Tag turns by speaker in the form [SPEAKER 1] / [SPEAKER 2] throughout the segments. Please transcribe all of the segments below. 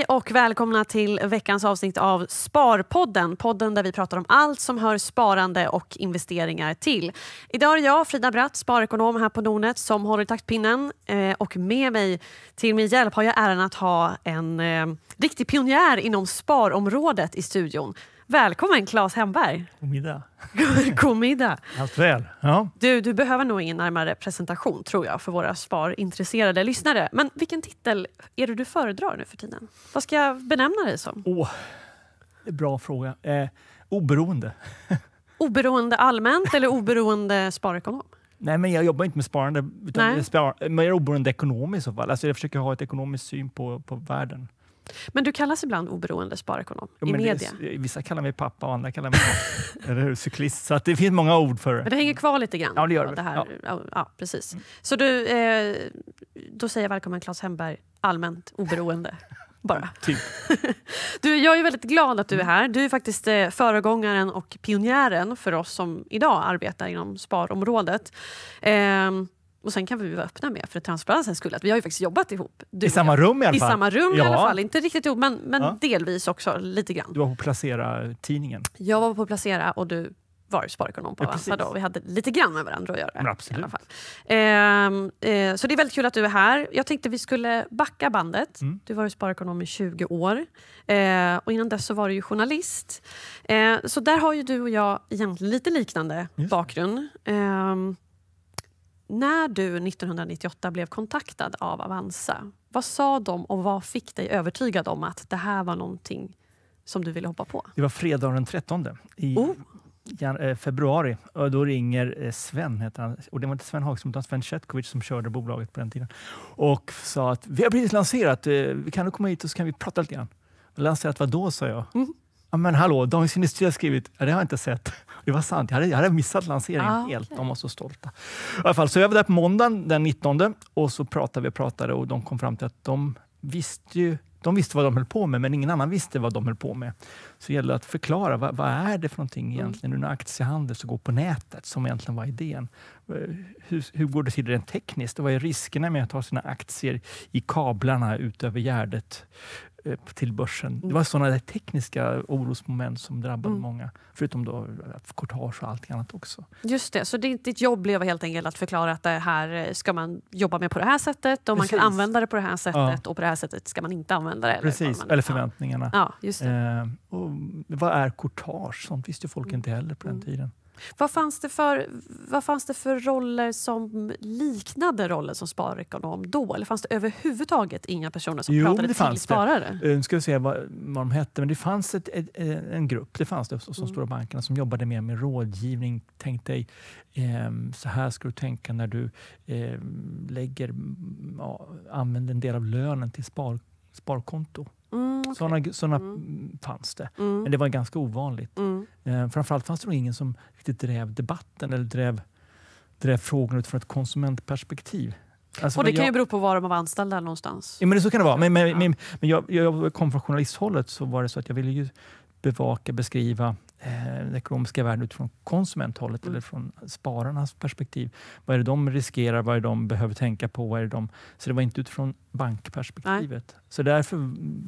[SPEAKER 1] Hej och välkomna till veckans avsnitt av Sparpodden. Podden där vi pratar om allt som hör sparande och investeringar till. Idag är jag, Frida Bratt, sparekonom här på Nordnet som håller i taktpinnen. Eh, och med mig, till min hjälp, har jag äran att ha en eh, riktig pionjär inom sparområdet i studion. Välkommen Claes Hemberg. God middag. God middag. Allt
[SPEAKER 2] väl? Ja.
[SPEAKER 1] Du, du behöver nog ingen närmare presentation tror jag för våra sparintresserade lyssnare. Men vilken titel är det du föredrar nu för tiden? Vad ska jag benämna dig som? Åh,
[SPEAKER 2] bra fråga. Eh, oberoende.
[SPEAKER 1] oberoende allmänt eller oberoende sparekonom?
[SPEAKER 2] Nej, men jag jobbar inte med sparande, utan Nej. men jag är oberoende ekonomiskt i så fall. Alltså, jag försöker ha ett ekonomiskt syn på, på världen.
[SPEAKER 1] Men du kallas ibland oberoende sparekonom jo, i media? Det,
[SPEAKER 2] vissa kallar mig pappa och andra kallar mig eller hur, cyklist. Så det finns många ord för det. Men
[SPEAKER 1] det hänger kvar lite grann? Ja, det gör det. det här, ja. ja. precis. Mm. Så du, eh, då säger jag välkommen Claes Hemberg, allmänt oberoende. Bara. Typ. Du, jag är väldigt glad att du är här. Du är faktiskt eh, föregångaren och pionjären för oss som idag arbetar inom sparområdet. Eh, och sen kan vi vara öppna med, för transparensens skull, att vi har ju faktiskt jobbat ihop. I samma rum i alla fall. I samma rum ja. i alla fall. Inte riktigt ihop, men, men ja. delvis också. Lite grann. Du var
[SPEAKER 2] på Placera-tidningen.
[SPEAKER 1] Jag var på Placera och du var sparekonom på Avanza ja, då. Vi hade lite grann med varandra att göra. Men absolut. Ehm, e, så det är väldigt kul att du är här. Jag tänkte vi skulle backa bandet. Mm. Du var ju sparekonom i 20 år. Ehm, och innan dess så var du ju journalist. Ehm, så där har ju du och jag egentligen lite liknande Just. bakgrund. Ehm, när du 1998 blev kontaktad av Avanza, vad sa de och vad fick dig övertygad om att det här var någonting som du ville hoppa på?
[SPEAKER 2] Det var fredagen den 13 i oh. Eh, februari. Och då ringer eh, Sven, heter han. och det var inte Sven Hagström utan Sven Cetkovic som körde bolaget på den tiden. Och sa att vi har precis lanserat, eh, kan du komma hit och så kan vi prata lite grann. Lanserat vad då, sa jag. Mm. men hallå, Dagens Industri har skrivit, det har jag inte sett. Det var sant, jag hade, jag hade missat lanseringen ah, helt. Okay. De var så stolta. I alla fall, så jag var där på måndagen den 19 och så pratade vi och pratade och de kom fram till att de visste ju de visste vad de höll på med, men ingen annan visste vad de höll på med. Så det gällde att förklara vad, vad är det för någonting mm. egentligen, mm. när aktiehandel som går på nätet, som egentligen var idén. Eh, hur, hur går det till rent tekniskt? vad är riskerna med att ha sina aktier i kablarna ut över gärdet? Eh, till börsen. Det mm. var sådana tekniska orosmoment som drabbade mm. många. Förutom då courtage eh, och allt annat också.
[SPEAKER 1] Just det, så ditt jobb blev helt enkelt att förklara att det här eh, ska man jobba med på det här sättet och Precis. man kan använda det på det här sättet ja. och på det här sättet ska man inte använda det. Precis, eller, förväntningarna.
[SPEAKER 2] Ja, just det. Eh, och vad är courtage? Sånt visste folk mm. inte heller på den mm. tiden.
[SPEAKER 1] Vad fanns, det för, vad fanns det för roller som liknade rollen som sparekonom då? Eller fanns det överhuvudtaget inga personer som jo, pratade det fanns till sparare?
[SPEAKER 2] Det. Eh, nu ska vi se vad, vad de hette, men det fanns ett, ett, eh, en grupp det fanns det hos de mm. stora bankerna som jobbade mer med rådgivning. Tänk dig, eh, så här ska du tänka när du eh, lägger, ja, använder en del av lönen till sparkonto sparkonto. Mm, okay. Sådana, sådana mm. fanns det, mm. men det var ganska ovanligt. Mm. Eh, framförallt fanns det nog ingen som riktigt drev debatten eller drev, drev frågan utifrån ett konsumentperspektiv. Alltså, och det kan jag, ju
[SPEAKER 1] bero på var de var anställda någonstans. Ja, men så kan det vara. Men,
[SPEAKER 2] men, ja. men, men jag, jag, kom från journalisthållet så var det så att jag ville ju bevaka, beskriva den eh, ekonomiska världen utifrån konsumenthållet mm. eller från spararnas perspektiv. Vad är det de riskerar? Vad är det de behöver tänka på? Vad är de... Så det var inte utifrån bankperspektivet. Nej. Så därför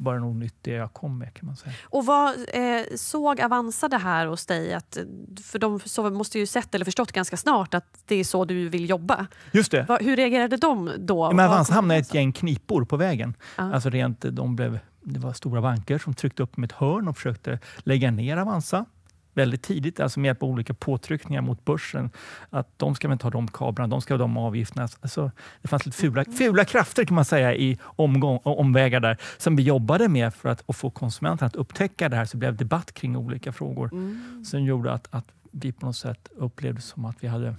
[SPEAKER 2] var det nog nytt det jag kom med. kan man säga.
[SPEAKER 1] Och vad eh, såg Avanza det här hos dig? Att, för de så måste ju sett eller förstått ganska snart att det är så du vill jobba. Just det. Va, hur reagerade de då? Ja, men Avanza
[SPEAKER 2] hamnade i ett alltså. gäng knipor på vägen. Ah. Alltså rent, de blev det var stora banker som tryckte upp med ett hörn och försökte lägga ner Avanza väldigt tidigt, alltså med hjälp av olika påtryckningar mot börsen, att de ska väl inte ha de kablarna, de ska ha de avgifterna. Alltså, det fanns lite fula, mm. fula krafter kan man säga i omgång, omvägar där, som vi jobbade med för att, att få konsumenterna att upptäcka det här, så det blev debatt kring olika frågor mm. som gjorde att, att vi på något sätt upplevde som att vi hade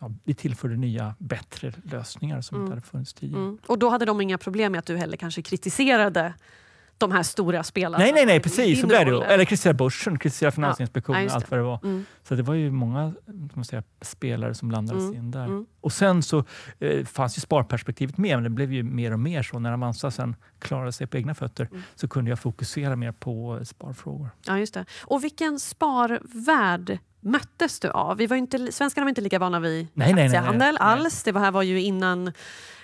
[SPEAKER 2] Ja, vi tillförde nya, bättre lösningar som mm. inte hade funnits tidigare.
[SPEAKER 1] Mm. Och då hade de inga problem med att du heller kanske kritiserade de här stora spelarna. Nej, nej, nej, precis. Så blev det
[SPEAKER 2] Eller Christer Börsen, Christer Finansinspektionen, ja, allt vad det var. Mm. Så det var ju många man säga, spelare som blandades mm. in där. Mm. Och sen så eh, fanns ju sparperspektivet med, men det blev ju mer och mer så. När Avanza sen klarade sig på egna fötter mm. så kunde jag fokusera mer på sparfrågor.
[SPEAKER 1] Ja, just det. Och vilken sparvärld möttes du av? Vi var inte, svenskarna var inte lika vana vid aktiehandel alls. Det här var ju innan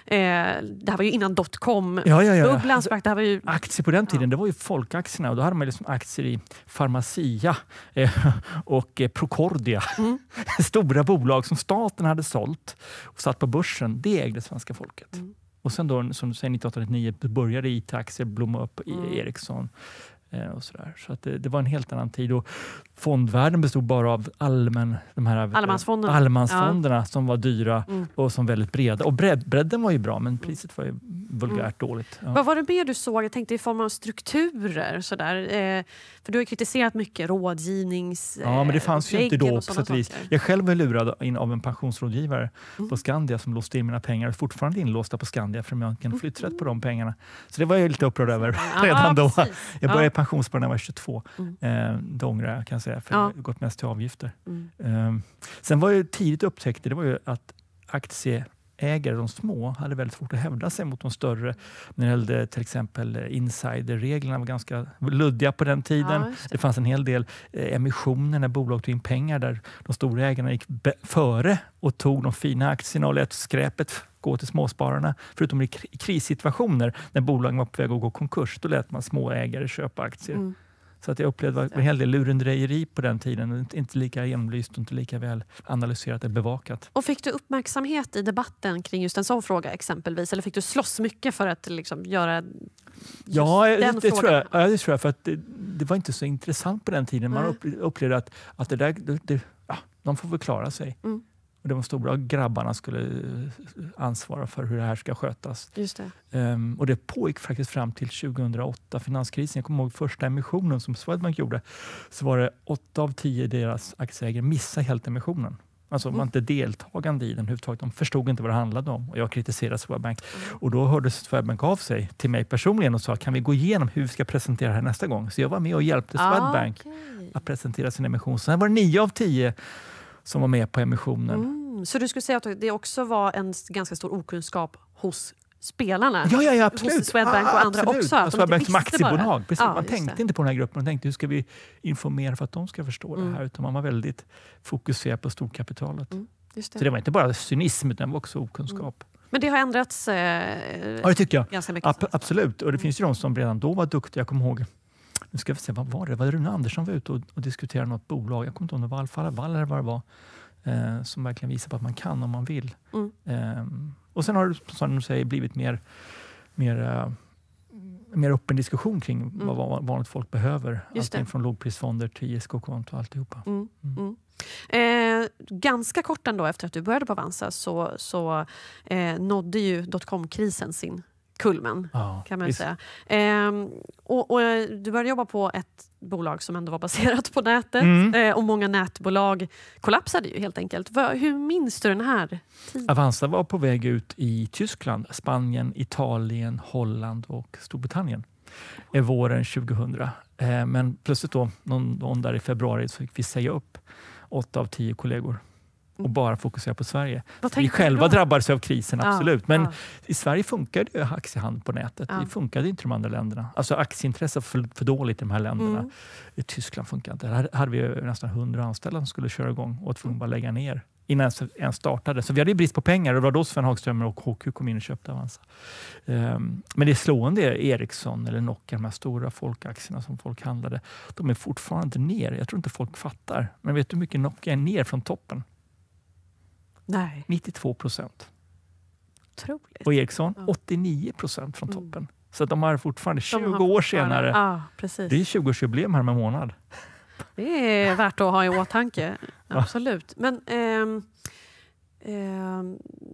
[SPEAKER 1] Eh, det här var ju innan dotcom-bubblan. Ja, ja, ja. ju... Aktier på
[SPEAKER 2] den tiden, ja. det var ju folkaktierna och då hade man liksom aktier i Pharmacia eh, och eh, Procordia. Mm. Stora bolag som staten hade sålt och satt på börsen. Det ägde svenska folket. Mm. Och sen då, som du säger, 1989 började IT-aktier blomma upp i mm. Ericsson. Eh, och sådär. Så att det, det, var en helt annan tid och fondvärlden bestod bara av allmän, de här eh, allemansfonderna, allemansfonderna ja. som var dyra mm. och som väldigt breda. Och bredd, bredden var ju bra men mm. priset var ju vulgärt mm. dåligt. Ja. Vad
[SPEAKER 1] var det mer du såg? Jag tänkte i form av strukturer sådär. Eh, för du har kritiserat mycket rådgivnings... ja men det fanns ju inte då eh, på sätt vis.
[SPEAKER 2] Jag själv blev lurad in av en pensionsrådgivare mm. på Skandia som låste in mina pengar och fortfarande inlåsta på Skandia för jag har inte mm. flytträtt på de pengarna. Så det var jag lite upprörd över redan ja, då. Jag började pensionssparade när jag var 22. Mm. Eh, det ångrar jag kan jag säga, för ja. jag har gått mest till avgifter. Mm. Eh, sen var jag tidigt upptäckte det var ju att aktieägare, de små, hade väldigt svårt att hävda sig mot de större. När det gällde till exempel insiderreglerna var ganska luddiga på den tiden. Ja, det. det. fanns en hel del eh, emissioner när bolag tog in pengar där de stora ägarna gick före och tog de fina aktierna och lät skräpet gå till småspararna. Förutom i krissituationer när bolagen var på väg att gå konkurs, då lät man småägare köpa aktier. Mm. Så att jag upplevde en hel del lurendrejeri på den tiden. Inte lika genomlyst och inte lika väl analyserat eller bevakat.
[SPEAKER 1] Och Fick du uppmärksamhet i debatten kring just en sån fråga exempelvis? Eller fick du slåss mycket för att liksom göra ja, den det frågan?
[SPEAKER 2] ja, det tror jag. För att det, det var inte så intressant på den tiden. Man upplevde att, att det där, det, det, ja, de får väl klara sig. Mm. Och de stora grabbarna skulle eh, ansvara för hur det här ska skötas. Just det. Um, och det pågick faktiskt fram till 2008, finanskrisen. Jag kommer ihåg första emissionen som Swedbank gjorde. Så var det åtta av tio deras aktieägare missade helt emissionen. Alltså mm. var inte deltagande i den överhuvudtaget. De förstod inte vad det handlade om och jag kritiserade Swedbank. Mm. Och då hörde Swedbank av sig till mig personligen och sa, kan vi gå igenom hur vi ska presentera det här nästa gång? Så jag var med och hjälpte ah, Swedbank ah, okay. att presentera sin emission. Sen var det nio av tio som var med på emissionen.
[SPEAKER 1] Mm. Så du skulle säga att det också var en ganska stor okunskap hos spelarna? Ja, ja, ja absolut! Hos Swedbank ah, och andra absolut. också? Att alltså, Swedbank som aktiebolag. Precis. Ah, man tänkte det. inte
[SPEAKER 2] på den här gruppen. Man tänkte hur ska vi informera för att de ska förstå mm. det här? Utan man var väldigt fokuserad på storkapitalet. Mm. Det. Så det var inte bara cynism, utan det var också okunskap.
[SPEAKER 1] Mm. Men det har ändrats eh, ja, det tycker jag. ganska mycket?
[SPEAKER 2] Ab absolut, och det mm. finns ju de som redan då var duktiga. Jag kommer ihåg nu ska vi se, vad var det? Var det Rune Andersson var ute och, och diskuterade något bolag? Jag kommer inte ihåg om det var Alfa Laval eller vad det var. Eh, som verkligen visar på att man kan om man vill. Mm. Eh, och sen har det, som du säger, blivit mer, mer eh, mer öppen diskussion kring mm. vad vanligt folk behöver. Just Allting från lågprisfonder till ISK-konto och alltihopa. Mm,
[SPEAKER 1] mm. Mm. Eh, ganska kort ändå efter att du började på Avanza så, så eh, nådde ju dotcom-krisen sin kulmen, ja, kan man visst. säga. Ehm, och, och, eh, du började jobba på ett bolag som ändå var baserat på nätet mm. ehm, och många nätbolag kollapsade ju helt enkelt. Var, hur minns du den här tiden?
[SPEAKER 2] Avanza var på väg ut i Tyskland, Spanien, Italien, Holland och Storbritannien eh, våren 2000. Ehm, men plötsligt då, någon, någon där i februari, så fick vi säga upp åtta av tio kollegor och bara fokusera på Sverige. Vi själva drabbades av krisen, ja, absolut. Men ja. i Sverige funkade ju aktiehandel på nätet. Ja. Det funkade inte i de andra länderna. Alltså aktieintresset var för, för, dåligt i de här länderna. Mm. I Tyskland funkade inte. Där hade vi nästan 100 anställda som skulle köra igång och var tvungna bara lägga ner innan ens, ens startade. Så vi hade brist på pengar och det var då Sven Hagströmer och HQ kom in och köpte Avanza. Um, men det är slående är Ericsson eller Nokia, de här stora folkaktierna som folk handlade, de är fortfarande ner. Jag tror inte folk fattar. Men vet du hur mycket Nokia är ner från toppen? Nej. 92 procent.
[SPEAKER 1] Otroligt. Och Ericsson
[SPEAKER 2] 89 procent från mm. toppen. Mm. Så de har fortfarande, 20 har år senare, ja, det är 20-årsjubileum här om en månad.
[SPEAKER 1] Det är värt att ha i åtanke, absolut. Men, ehm, Eh,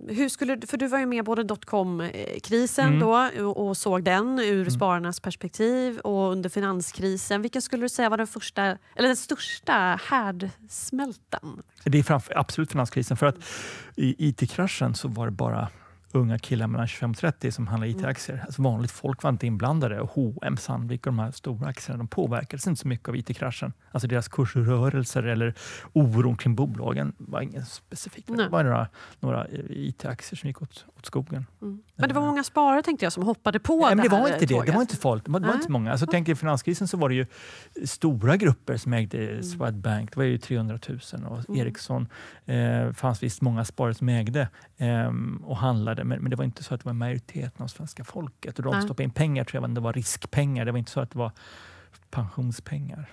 [SPEAKER 1] hur skulle, för du var ju med både dotcom-krisen eh, mm. då och, och, såg den ur mm. spararnas perspektiv och under finanskrisen. Vilken skulle du säga var den, första, eller den största härdsmältan?
[SPEAKER 2] Det är framför, absolut finanskrisen. För att i IT-kraschen så var det bara unga killar mellan 25 och 30 som handlar mm. IT-aktier. Alltså vanligt folk var inte inblandade. Och H&M, Sandvik och de här stora aktierna de påverkades inte så mycket av IT-kraschen. Alltså deras kursrörelser eller oron kring bolagen var ingen specifik. Det var några, några eh, IT-aktier som gick åt, åt skogen.
[SPEAKER 1] Mm. Men det var många sparare tänkte jag som hoppade på Nej, det, det var inte tåget. det. Det var inte
[SPEAKER 2] farligt. Det var, det var inte många. Alltså, tänk, I finanskrisen så var det ju stora grupper som ägde mm. Swedbank. Det var ju 300 000 och mm. Ericsson eh, fanns visst många sparare som ägde eh, och handlade det, men, men, det var inte så att det var majoriteten av svenska folket. Och de Nej. stoppade in pengar, tror jag, det var riskpengar. Det var inte så att det var pensionspengar.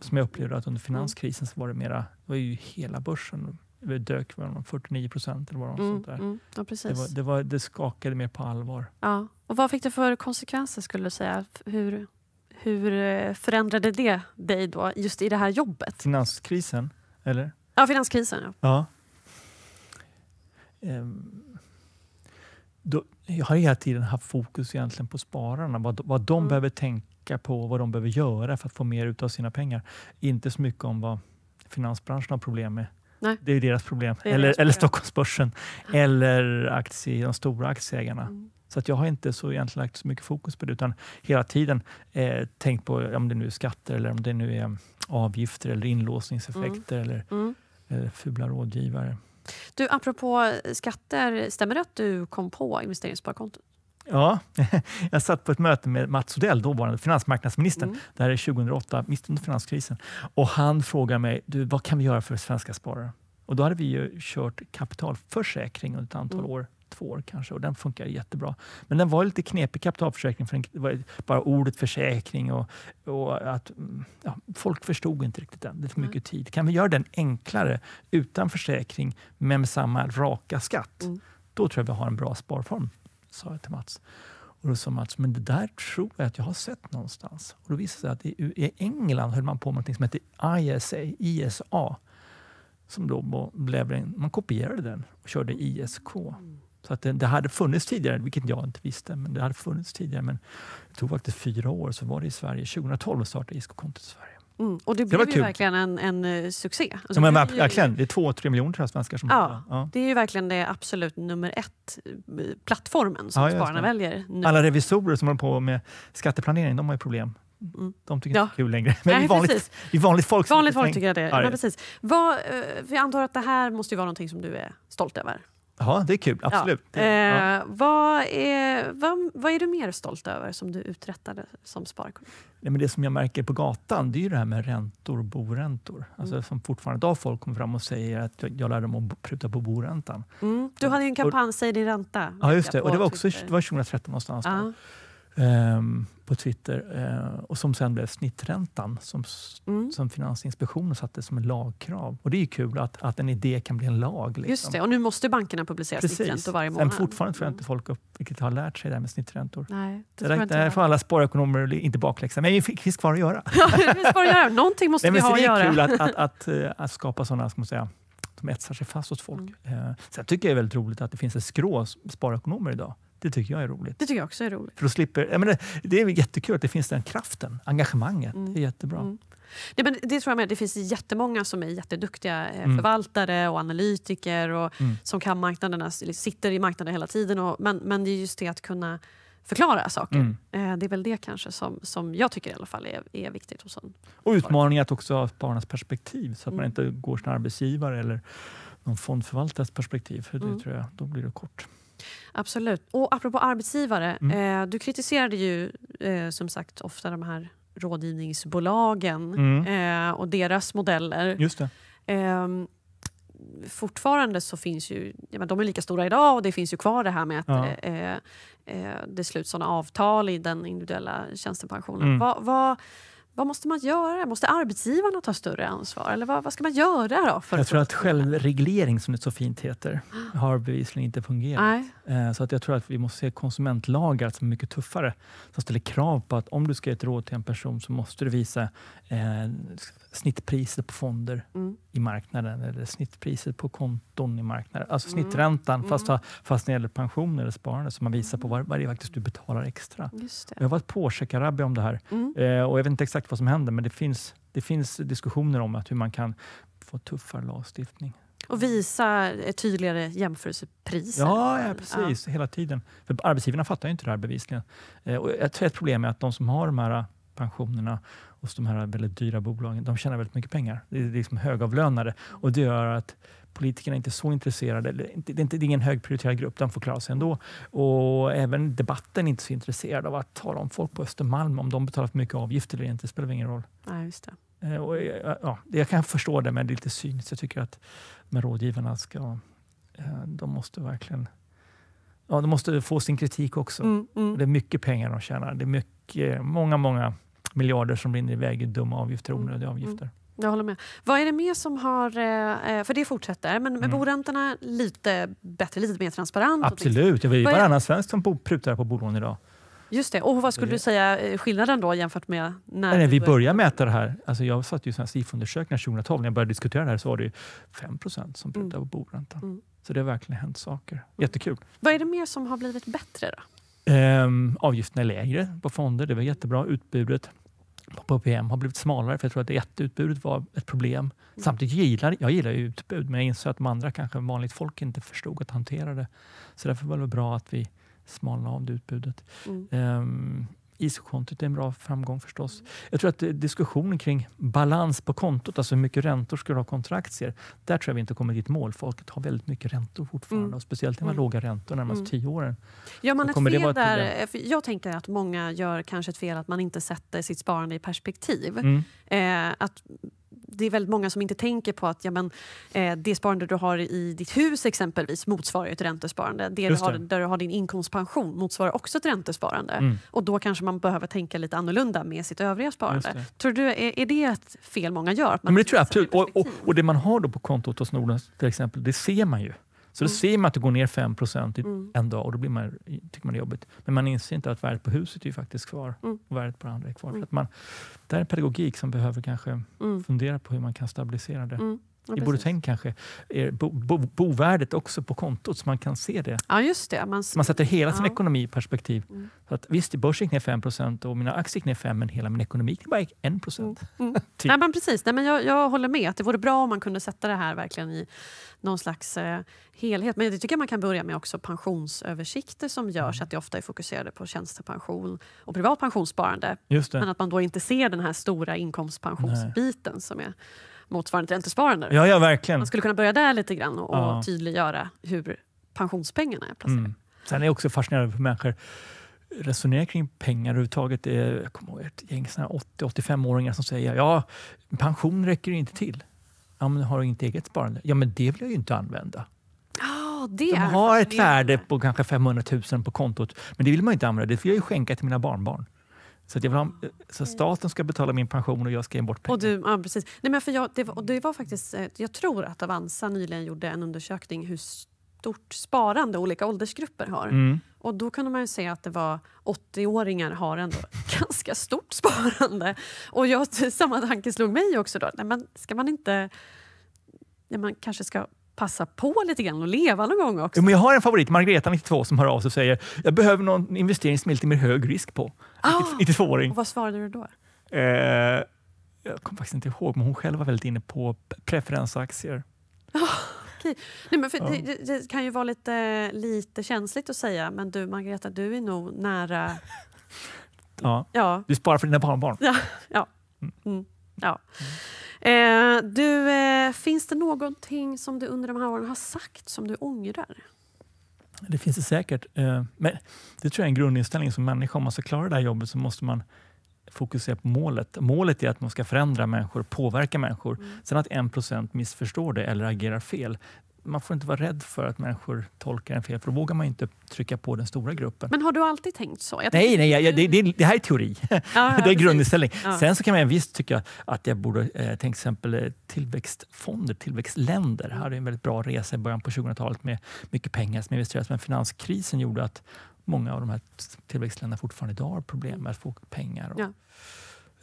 [SPEAKER 2] Som jag upplevde att under mm. finanskrisen så var det mera, det var ju hela börsen det dök med 49 procent eller vad mm, Mm, ja, det, var, det, var, det, skakade mer på allvar.
[SPEAKER 1] Ja. Och vad fick det för konsekvenser skulle du säga? Hur, hur eh, förändrade det dig då, just i det här jobbet?
[SPEAKER 2] Finanskrisen, eller?
[SPEAKER 1] Ja, finanskrisen. Ja.
[SPEAKER 2] ja. Ehm, då, jag har hela tiden haft fokus egentligen på spararna, vad, vad de mm. behöver tänka på, och vad de behöver göra för att få mer ut av sina pengar. Inte så mycket om vad finansbranschen har problem med. Nej. Det är deras problem. Är eller, eller Stockholmsbörsen, mm. eller aktie, de stora aktieägarna. Mm. Så att jag har inte så egentligen lagt så mycket fokus på det, utan hela tiden eh, tänkt på om det nu är skatter, eller om det nu är eh, avgifter, eller inlåsningseffekter, mm. eller mm. eh, fula rådgivare.
[SPEAKER 1] Du, apropå skatter, stämmer det att du kom på investeringssparkontot?
[SPEAKER 2] Ja, jag satt på ett möte med Mats Odell, dåvarande finansmarknadsministern. Mm. Det här är 2008, mitt under finanskrisen. Och Han frågade mig, du, vad kan vi göra för svenska sparare? Och Då hade vi ju kört kapitalförsäkring under ett antal mm. år två år kanske och den funkar jättebra. Men den var lite knepig kapitalförsäkring, för det var bara ordet försäkring och, och att mm, ja, folk förstod inte riktigt den. Det tog mycket mm. tid. Kan vi göra den enklare utan försäkring men med samma raka skatt? Mm. Då tror jag vi har en bra sparform, sa jag till Mats. Och då sa Mats, men det där tror jag att jag har sett någonstans. Och då visade det sig att i, England höll man på med något som hette ISA, ISA som då blev man kopierade den och körde ISK. Mm. Så att det, det, hade funnits tidigare, vilket jag inte visste. Men det hade funnits tidigare. Men det tog faktiskt fyra år, så var det i Sverige. 2012 startade ISK-kontot i Sverige. Mm. Och det, det blev ju kul.
[SPEAKER 1] verkligen en, en eh, succé. Alltså, ja, men, det verkligen.
[SPEAKER 2] Det är två, tre miljoner tror jag, svenskar som ja, ja,
[SPEAKER 1] Det är ju verkligen det absolut nummer ett, eh, plattformen som ja, spararna väljer. Nu. Alla
[SPEAKER 2] revisorer som håller på med skatteplanering, de har ju problem. Mm. De tycker inte ja. det är kul längre. Men Nej, vanligt, vanligt folk, vanligt folk tycker det. Ja, precis.
[SPEAKER 1] Vad, eh, jag antar att det här måste vara någonting som du är stolt över?
[SPEAKER 2] Ja, det är kul. Absolut. Eh, ja. Eh,
[SPEAKER 1] vad, är, vad, vad, är du mer stolt över som du uträttade som sparkund?
[SPEAKER 2] det som jag märker på gatan det är ju det här med räntor och boräntor. Mm. Alltså, mm. Som fortfarande idag folk kommer fram och säger att jag, jag lärde dem att pruta på boräntan.
[SPEAKER 1] Mm. Du hade ju en kampanj, Säg din ränta. Ja, just det. Och det var också det var 2013 någonstans. Uh -huh.
[SPEAKER 2] Ehm, på Twitter eh, och som sen blev snitträntan som, mm. som Finansinspektionen satte som en lagkrav. Och Det är kul att, att en idé kan bli en lag. Liksom. Just det, och nu
[SPEAKER 1] måste bankerna publicera Precis. snitträntor varje månad. Men
[SPEAKER 2] fortfarande tror jag inte mm. folk upp, vilket har lärt sig det här med snitträntor. Nej, det, det, det här får alla sparekonomer inte bakläxa, men det finns kvar att göra. Någonting måste Nej, vi ha att göra. Det är kul att, att, att, eh, att skapa sådana, ska man säga, som etsar sig fast hos folk. Mm. Eh, sen tycker jag det är väldigt roligt att det finns ett skrå sparekonomer idag det tycker jag är roligt. Det tycker jag också är roligt. För då slipper, jag menar, det är jättekul att det finns den kraften, engagemanget. Mm. Det är jättebra. Mm.
[SPEAKER 1] Det, men det tror jag med. Det finns jättemånga som är jätteduktiga eh, mm. förvaltare och analytiker och mm. som kan marknaderna, sitter i marknaden hela tiden. Och, men, men det är just det att kunna förklara saker. Mm. Eh, det är väl det kanske som, som jag tycker i alla fall är, är viktigt. Hos en
[SPEAKER 2] och utmaningen att också ha spararnas perspektiv så att man mm. inte går sin arbetsgivare eller någon fondförvaltares perspektiv. För det tror jag, då blir det kort.
[SPEAKER 1] Absolut. Och apropå arbetsgivare, mm. eh, du kritiserade ju eh, som sagt ofta de här rådgivningsbolagen mm. eh, och deras modeller. Just det. Ehm, fortfarande så finns ju, ja, men de är lika stora idag och det finns ju kvar det här med att ja. Eh, eh, det sluts sådana avtal i den individuella tjänstepensionen. Mm. Va, va, vad måste man göra? Måste arbetsgivarna ta större ansvar? Eller vad, vad ska man göra då? För jag tror att
[SPEAKER 2] självreglering, som det så fint heter, har bevisligen inte fungerat. Nej. Eh, så att jag tror att vi måste se konsumentlagar som är mycket tuffare, som ställer krav på att om du ska ge ett råd till en person så måste du visa eh, snittpriset på fonder mm. i marknaden eller snittpriset på konton i marknaden. Alltså mm. snitträntan mm. fast, fast när det gäller pensioner eller sparande så man visar på vad, mm. vad det är faktiskt du betalar extra. Jag har varit på Shekarabi om det här mm. eh, och jag vet inte exakt vad som händer men det finns, det finns diskussioner om att hur man kan få tuffare lagstiftning.
[SPEAKER 1] Och visa ett tydligare jämförelsepriser. Ja, ja precis.
[SPEAKER 2] Ja. Hela tiden. För arbetsgivarna fattar ju inte det här bevisligen. Eh, och jag tror ett problem är att de som har de här pensionerna hos de här väldigt dyra bolagen. De tjänar väldigt mycket pengar. Det är liksom högavlönade och det gör att politikerna inte är så intresserade. Det är, inte, det är ingen högprioriterad grupp, de får klara sig ändå. Och även debatten är inte så intresserad av att tala om folk på Östermalm, om de betalar för mycket avgifter eller inte, det spelar ingen roll. Nej, just det. Eh, och, eh, ja, jag kan förstå det, men det är lite cyniskt. Jag tycker att de här rådgivarna ska, eh, de måste verkligen ja, de måste få sin kritik också. Mm, mm. Det är mycket pengar de tjänar. Det är mycket, många, många miljarder som rinner iväg i dumma avgifter och mm. onödiga avgifter.
[SPEAKER 1] Mm. Jag håller med. Vad är det mer som har... Eh, eh, för det fortsätter, men mm. boräntorna lite bättre, lite mer transparent? Liksom- Absolut. Det är varannan
[SPEAKER 2] svensk som prutar på bolån idag.
[SPEAKER 1] Just det. Och vad skulle du säga eh, skillnaden då jämfört med när... Nej, vi började
[SPEAKER 2] mäta det här. Alltså jag satt ju i SIF-undersökningar 2012. När jag började diskutera det här så var det ju 5 som prutade mm. på boräntan. Mm. Så det har verkligen hänt saker. Mm. Jättekul.
[SPEAKER 1] Vad är det mer som har blivit bättre då?
[SPEAKER 2] Um, avgifterna är lägre på fonder, det var jättebra. Utbudet på PPM har blivit smalare, för jag tror att ett utbudet var ett problem. Mm. Samtidigt gillar jag gillar utbud, men jag inser att de andra, kanske vanligt folk, inte förstod att hantera det. Så därför var det bra att vi smalnade av det utbudet. Mm. Um, ISO-kontot är en bra framgång förstås. Jag tror att eh, diskussionen kring balans på kontot, alltså hur mycket räntor ska du ha kontraktier. Där tror jag vi inte kommer dit mål. Folket har väldigt mycket räntor fortfarande mm. och speciellt de här mm. låga räntor närmast mm. tio åren. Gör man ett fel där?
[SPEAKER 1] jag tänker att många gör kanske ett fel att man inte sätter sitt sparande i perspektiv. Mm. Eh, att det är väldigt många som inte tänker på att ja, men, eh, det sparande du har i ditt hus exempelvis motsvarar ett räntesparande. Det, Just Du har, det. där du har din inkomstpension motsvarar också ett räntesparande. Mm. Och då kanske man behöver tänka lite annorlunda med sitt övriga sparande. Tror du, är, är det ett fel många gör? men det tror
[SPEAKER 2] jag absolut. Och, och, och, det man har då på kontot hos Nordnet till exempel, det ser man ju. Så då mm. ser man att det går ner 5 i typ mm. en dag och då blir man, tycker man det är jobbigt. Men man inser inte att värdet på huset är ju faktiskt kvar mm. och värdet på det andra är kvar. Så att man, det här är pedagogik som behöver kanske fundera på hur man kan stabilisera det. Ja, Ni borde ta kanske er bo, bo, bovärdet också på kontot så man kan se det. Ja, just det. Man, man sätter hela sin ekonomi i perspektiv. Mm. Så att, visst, börsen gick ner 5 och mina aktier gick ner 5 men hela min ekonomi gick bara 1 mm.
[SPEAKER 1] mm. typ. Nej, men precis. Nej, men jag, jag håller med. Att det vore bra om man kunde sätta det här verkligen i någon slags eh, helhet. Men det tycker jag man kan börja med också pensionsöversikter som görs, mm. att det ofta är fokuserade på tjänstepension och privat pensionssparande. Men att man då inte ser den här stora inkomstpensionsbiten Nej. som är motsvarande ett räntesparande. Ja, ja, verkligen. Man skulle kunna börja där lite grann och, ja. och tydliggöra hur pensionspengarna är placerade. Mm.
[SPEAKER 2] Sen är jag också fascinerad över hur människor resonerar kring pengar överhuvudtaget. jag kommer ihåg ett gäng 80-85-åringar som säger ja, pension räcker inte till. Ja, men har du inte eget sparande? Ja, men det vill jag ju inte använda.
[SPEAKER 1] Oh, De har ett värde
[SPEAKER 2] på kanske 500 000 på kontot, men det vill man inte använda. Det vill jag ju skänka till mina barnbarn. Så, jag vill ha, eh, så mm. staten ska betala min pension och jag ska ge bort
[SPEAKER 1] pengar. Och du, ja, precis. Nej, men för jag, det, var, det var faktiskt, eh, jag tror att Avanza nyligen gjorde en undersökning hur stort sparande olika åldersgrupper har. Mm. Och då kunde man ju se att det var 80-åringar har ändå ganska stort sparande. Och jag, samma tanke slog mig också då. Nej, men ska man inte... Nej, man kanske ska passa på lite grann och leva någon gång också.
[SPEAKER 2] men jag har en favorit, Margareta 92, som hör av sig och säger jag behöver någon investering som är lite mer hög risk på.
[SPEAKER 1] Ah, 92-åring. Vad svarade du då?
[SPEAKER 2] Eh, jag kommer faktiskt inte ihåg, men hon själv var väldigt inne på preferensaktier.
[SPEAKER 1] Oh, ah, okay. Nej, men för, ja. det, det, kan ju vara lite, lite känsligt att säga, men du Margareta, du är nog nära... ja. ja. Du sparar för dina barnbarn. Ja. ja. Mm. mm ja. Mm. Eh, du, eh, finns det någonting som du under de här åren har sagt som du ångrar?
[SPEAKER 2] Det finns det säkert. Eh, men det tror jag är en grundinställning som människa. Om man ska klara det här jobbet så måste man fokusera på målet. Målet är att man ska förändra människor, påverka människor. Mm. Sen att en procent missförstår det eller agerar fel, man får inte vara rädd för att människor tolkar en fel, för då vågar man inte trycka på den stora gruppen. Men
[SPEAKER 1] har du alltid tänkt så? Tänkte... nej, nej
[SPEAKER 2] jag, det, det, det, här är teori.
[SPEAKER 1] Ja, det är grundinställning. Ja. Sen så
[SPEAKER 2] kan man visst tycka att jag borde, eh, till exempel eh, tillväxtfonder, tillväxtländer. Jag hade en väldigt bra resa i början på 2000-talet med mycket pengar som investerades, men finanskrisen gjorde att många av de här tillväxtländerna fortfarande idag har problem med att få pengar. Och,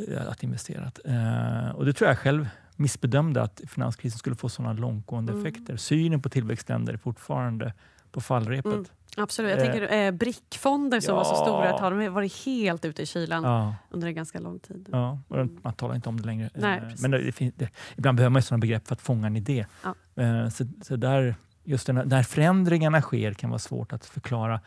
[SPEAKER 2] Eh, att investera. Eh, och det tror jag själv missbedömde att finanskrisen skulle få sådana långtgående mm. effekter. Synen på tillväxtländer är fortfarande på fallrepet. Mm, absolut. Jag eh,
[SPEAKER 1] tänker eh, brickfonder som ja. var så stora ett tag, de har varit helt ute i kylan ja. under en ganska lång tid.
[SPEAKER 2] Ja, mm. man talar inte om det längre. Nej, Men det, det, det, ibland behöver man sådana begrepp för att fånga en idé. Ja. Eh, så, så, där, just den, när förändringarna sker kan vara svårt att förklara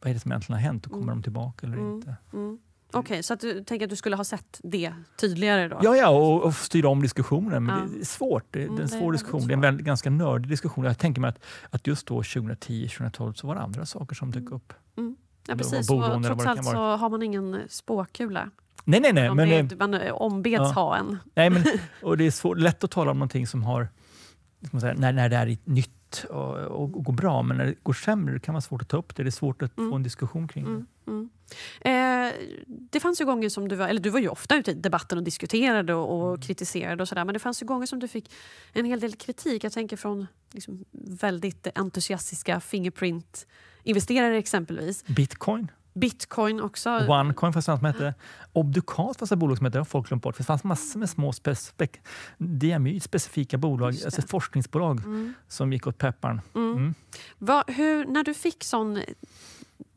[SPEAKER 2] vad är det som egentligen har hänt och kommer mm. de tillbaka eller mm.
[SPEAKER 1] inte. Mm. Mm. Okej, okay, så att du tänker att du skulle ha sett det tydligare? då? Ja, ja
[SPEAKER 2] och, och styra om diskussionen. Men ja. det är svårt. Det, är mm, en svår är diskussion. Svårt. Det är en väldigt, ganska nördig diskussion. Jag tänker mig att, att just då 2010-2012 så var det andra saker som dök mm. upp. Mm. Ja, precis. Och, och trots allt så
[SPEAKER 1] har man ingen spåkula. Nej, nej, nej. Man, men, be, eh, man eh, ombeds ja, ha en. Nej, men,
[SPEAKER 2] och det är svårt, lätt att tala om någonting som har... Säga, när, när det är nytt och, och, och, går bra, men när det går sämre det kan vara svårt att ta upp det. Det är svårt att mm. få en diskussion kring det.
[SPEAKER 1] Eh, det fanns ju gånger som du var, eller du var ju ofta ute i debatten och diskuterade och, och mm. kritiserade och sådär men det fanns ju gånger som du fick en hel del kritik. Jag tänker från liksom väldigt entusiastiska Fingerprint-investerare exempelvis.
[SPEAKER 2] Bitcoin?
[SPEAKER 1] Bitcoin också.
[SPEAKER 2] OneCoin fanns det som hette. Obdukat fanns det bolag som hette. Det har folk glömt bort. Det fanns massor med små spec, DMY-specifika bolag, alltså forskningsbolag mm. som gick åt pepparn.
[SPEAKER 1] Mm. Mm. Va, hur, när du fick sån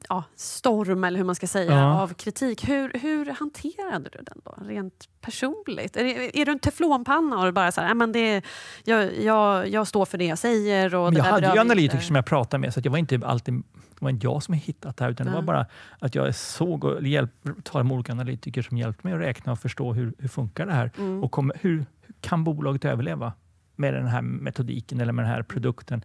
[SPEAKER 1] ja, storm, eller hur man ska säga, ja. av kritik. Hur, hur hanterade du den då, rent personligt? Är, är du en teflonpanna och bara så här, äh, men det, jag, jag, jag står för det jag säger? Och men jag hade ju analytiker som
[SPEAKER 2] jag pratade med, så jag var inte alltid det var inte jag som hittat det här, utan det var bara att jag såg och hjälp, talade med olika analytiker som hjälpte mig att räkna och förstå hur, hur funkar det här? Mm. Och kom, hur, hur kan bolaget överleva med den här metodiken eller med den här produkten?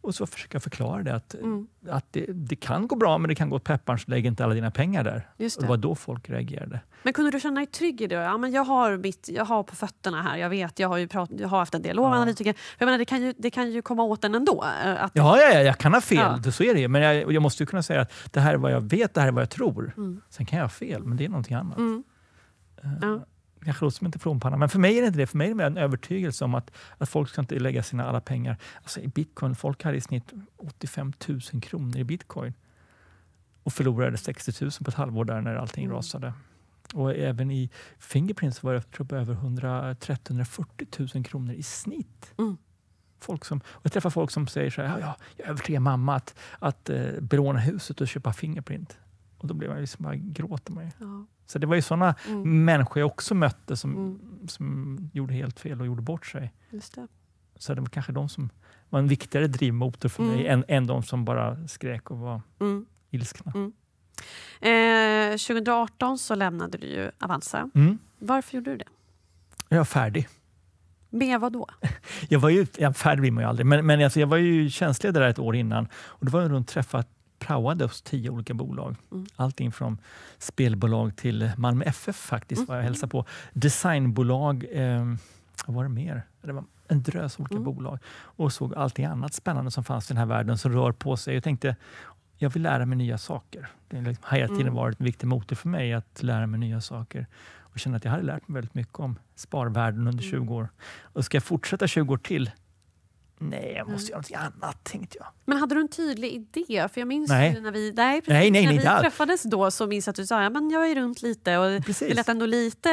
[SPEAKER 2] Och så försöka förklara det att, mm. att det, det, kan gå bra, men det kan gå åt pepparn, så lägg inte alla dina pengar där. Just det. Och det var då folk reagerade.
[SPEAKER 1] Men kunde du känna dig trygg i det? Ja, men jag, har mitt, jag har på fötterna här, jag vet, jag har, ju prat, jag har haft en dialog med analytiker. Jag menar, det, kan ju, det kan ju komma åt en ändå. Eh, att... Ja, ja, ja, jag kan ha fel,
[SPEAKER 2] ja. så är det Men jag, jag måste kunna säga att det här är vad jag vet, det här är vad jag tror. Mm. Sen kan jag ha fel, men det är någonting annat. Mm. Eh, ja kanske låter som inte flompanna, men för mig är det inte det. För mig är det mer en övertygelse om att, att folk ska inte lägga sina alla pengar alltså i bitcoin. Folk hade i snitt 85 000 kronor i bitcoin och förlorade 60 000 på ett halvår där när allting mm. rasade. Och även i Fingerprints var det jag tror, över 130-140 000 kronor i snitt. Mm. Folk som, och jag träffar folk som säger så här, ja, jag övertygar mamma att, att eh, belåna huset och köpa Fingerprint. Och då blir man liksom bara, gråter man ju. Ja. Så det var ju sådana mm. människor jag också mötte som, mm. som gjorde helt fel och gjorde bort sig. Just det. Så det var kanske de som var en viktigare drivmotor för mm. mig än, än de som bara skrek och var mm. ilskna.
[SPEAKER 1] Mm. Eh, 2018 så lämnade du ju Avanza. Mm. Varför gjorde du det? Jag var färdig. Med vad då?
[SPEAKER 2] jag var ju, ja, färdig blir man ju aldrig, men, men alltså, jag var ju tjänstledig där ett år innan. Och Då var jag runt träffat praoade hos tio olika bolag. Mm. Allting från spelbolag till Malmö FF faktiskt, mm. var jag hälsade på. Designbolag, eh, vad var det mer? Det var en drös olika mm. bolag och såg allting annat spännande som fanns i den här världen som rör på sig. Jag tänkte, jag vill lära mig nya saker. Det liksom, har liksom mm. hela tiden varit en viktig motor för mig att lära mig nya saker. Och känna att jag hade lärt mig väldigt mycket om sparvärlden under 20 mm. år. Och ska jag fortsätta 20 år till, Nej, jag måste mm. göra någonting annat, tänkte jag.
[SPEAKER 1] Men hade du en tydlig idé? För jag minns nej. när vi, nej, precis, nej, nej, när vi träffades då så minns jag att du sa att men jag är runt lite och precis. det lät ändå lite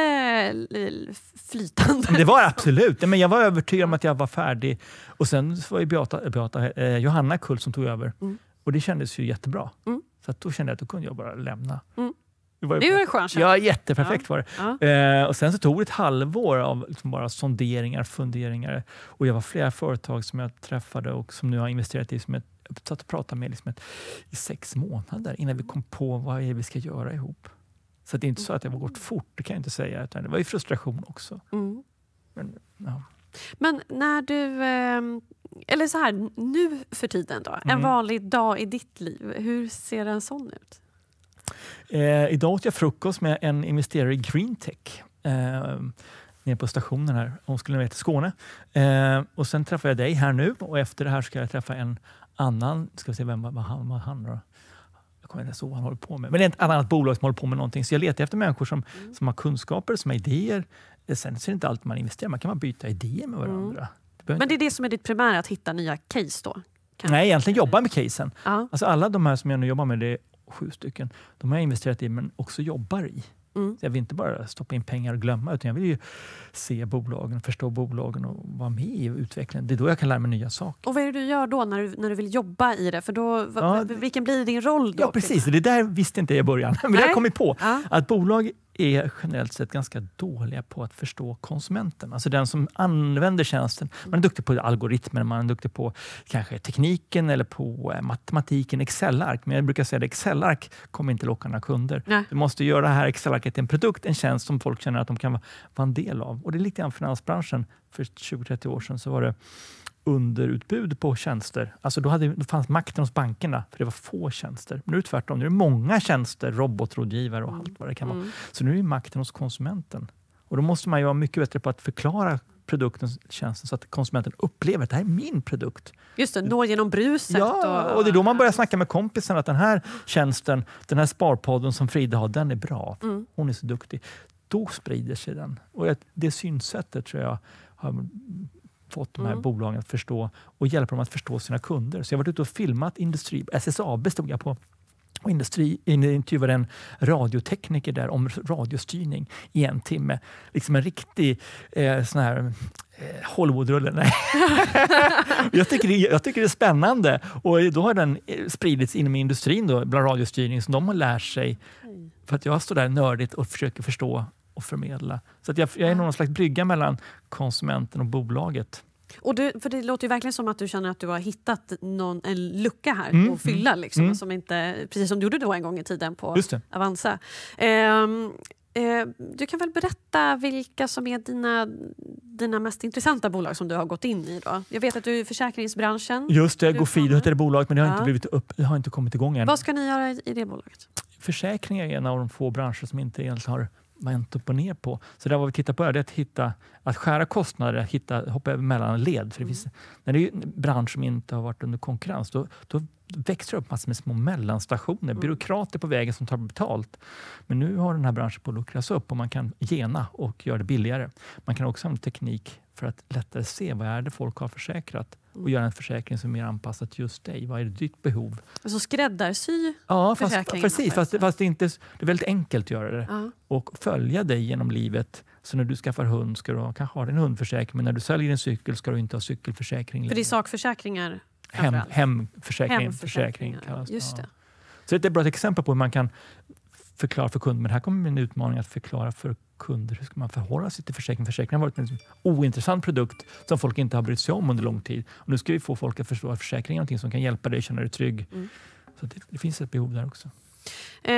[SPEAKER 1] flytande.
[SPEAKER 2] det var absolut. men jag var övertygad om att jag var färdig. Och sen var ju Beata, Beata eh, Johanna Kult som tog över mm. och det kändes ju jättebra. Mm. Så då kände jag att då kunde jag bara lämna. Mm. Det var, ju det var skön känsla. Ja, jätteperfekt ja. var det. Ja. Eh, och sen så tog det ett halvår av liksom bara sonderingar, funderingar. Och jag var flera företag som jag träffade och som nu har investerat i, som jag satt och pratade med liksom ett, i sex månader innan vi kom på vad vi ska göra ihop. Så det är inte så att det har gått fort, det kan jag inte säga. Utan det var ju frustration också. Mm. Men, ja.
[SPEAKER 1] Men när du... Ehm, eller så här, nu för tiden då. En mm. vanlig dag i ditt liv, hur ser en sån ut?
[SPEAKER 2] Eh, idag åt jag frukost med en investerare i Greentech eh, nere på stationen här. Hon skulle ner till Skåne. Eh, och sen träffade jag dig här nu och efter det här ska jag träffa en annan, ska vi se vem var han, var han då? Jag kommer inte ens ihåg vad han håller på med. Men det är ett annat bolag som håller på med någonting. Så jag letar efter människor som, mm. som har kunskaper, som har idéer. Eh, sen så är det inte alltid man investerar, man kan bara byta idéer med mm. varandra. Mm. Det Men
[SPEAKER 1] det är det som är ditt primära, att hitta nya case då?
[SPEAKER 2] Kanske. Nej, egentligen jobba med casen. Ja. Alltså alla de här som jag nu jobbar med, det är sju stycken, de har jag investerat i men också jobbar i. Mm. Jag vill inte bara stoppa in pengar och glömma, utan jag vill ju se bolagen, förstå bolagen och vara med i utvecklingen. Det är då jag kan lära mig nya saker.
[SPEAKER 1] Och vad är det du gör då när du, när du vill jobba i det? För då, ja, vilken blir din roll då? Ja,
[SPEAKER 2] precis. Det där visste inte jag i början, men Nej. det har jag kommit på. Ja. Att bolag är generellt sett ganska dåliga på att förstå konsumenten. Alltså den som använder tjänsten. Man är duktig på algoritmer, man är duktig på kanske tekniken eller på eh, matematiken, Excel-ark. Men jag brukar säga att Excel-ark kommer inte locka några kunder. Nej. Du måste göra det här Excel-arket till en produkt, en tjänst som folk känner att de kan vara en del av. Och Det är lite grann finansbranschen. För 20-30 år sedan så var det underutbud på tjänster. Alltså då, hade, då fanns makten hos bankerna, för det var få tjänster. nu är det tvärtom. Nu är det många tjänster, robotrådgivare och allt vad det kan vara. Mm. Så nu är makten hos konsumenten. Och Då måste man ju vara mycket bättre på att förklara produkten, tjänsten, så att konsumenten upplever att det här är min produkt.
[SPEAKER 1] Just det, nå genom bruset. Ja, och...
[SPEAKER 2] och det är då man börjar snacka med kompisen att den här tjänsten, den här sparpodden som Frida har, den är bra. Mm. Hon är så duktig. Då sprider sig den. Och det synsättet tror jag har fått de här mm. bolagen att förstå och hjälpa dem att förstå sina kunder. Så jag har varit ute och filmat industri. SSAB stod jag på och industri, intervjuade en radiotekniker där om radiostyrning i en timme. Liksom en riktig eh, sån här eh, Hollywoodrulle. jag, tycker det, jag tycker det är spännande och då har den eh, spridits inom industrin då, bland radiostyrning som de har lärt sig. För att jag står där nördigt och försöker förstå och förmedla. Så att jag, jag är någon slags brygga mellan konsumenten och bolaget.
[SPEAKER 1] Och du, för Det låter ju verkligen som att du känner att du har hittat någon, en lucka här mm, att fylla. Mm. Liksom, mm. som inte, precis som du gjorde då en gång i tiden på Avanza. Um, uh, du kan väl berätta vilka som är dina, dina mest intressanta bolag som du har gått in i? Då? Jag vet att du är i försäkringsbranschen. Just det, Gofido
[SPEAKER 2] heter det bolaget men det har, ja. inte blivit upp, det har inte kommit igång än. Vad
[SPEAKER 1] ska ni göra i det bolaget?
[SPEAKER 2] Försäkring är en av de få branscher som inte egentligen har vänt upp och ner på. Så där vad vi tittar på är att, hitta, att skära kostnader, att hitta, hoppa över mellanled. För det finns, mm. när det är en bransch som inte har varit under konkurrens, då, då växer det upp massor med små mellanstationer, mm. byråkrater på vägen som tar betalt. Men nu har den här branschen på att luckras upp och man kan gena och göra det billigare. Man kan också använda teknik för att lättare se vad är det folk har försäkrat och göra en försäkring som är mer anpassad till just dig. Vad är ditt behov?
[SPEAKER 1] Alltså skräddarsy ja, fast, försäkringen? Precis, fast,
[SPEAKER 2] fast det, är inte, det är väldigt enkelt att göra det. Ja. Och följa dig genom livet. Så när du skaffar hund ska du ha, kanske ha din hundförsäkring, men när du säljer en cykel ska du inte ha cykelförsäkring. Längre. För det är
[SPEAKER 1] sakförsäkringar? Hem, hemförsäkring, hemförsäkring kallas Just det. Ja.
[SPEAKER 2] Så det är ett bra exempel på hur man kan förklara för kunder, men här kommer en utmaning att förklara för kunder hur ska man förhålla sig till försäkring. Försäkringen har varit en ointressant produkt som folk inte har brytt sig om under lång tid. Och nu ska vi få folk att förstå att försäkring är någonting som kan hjälpa dig att känna dig trygg. Mm. Så det, det, finns ett behov där också.
[SPEAKER 1] Eh,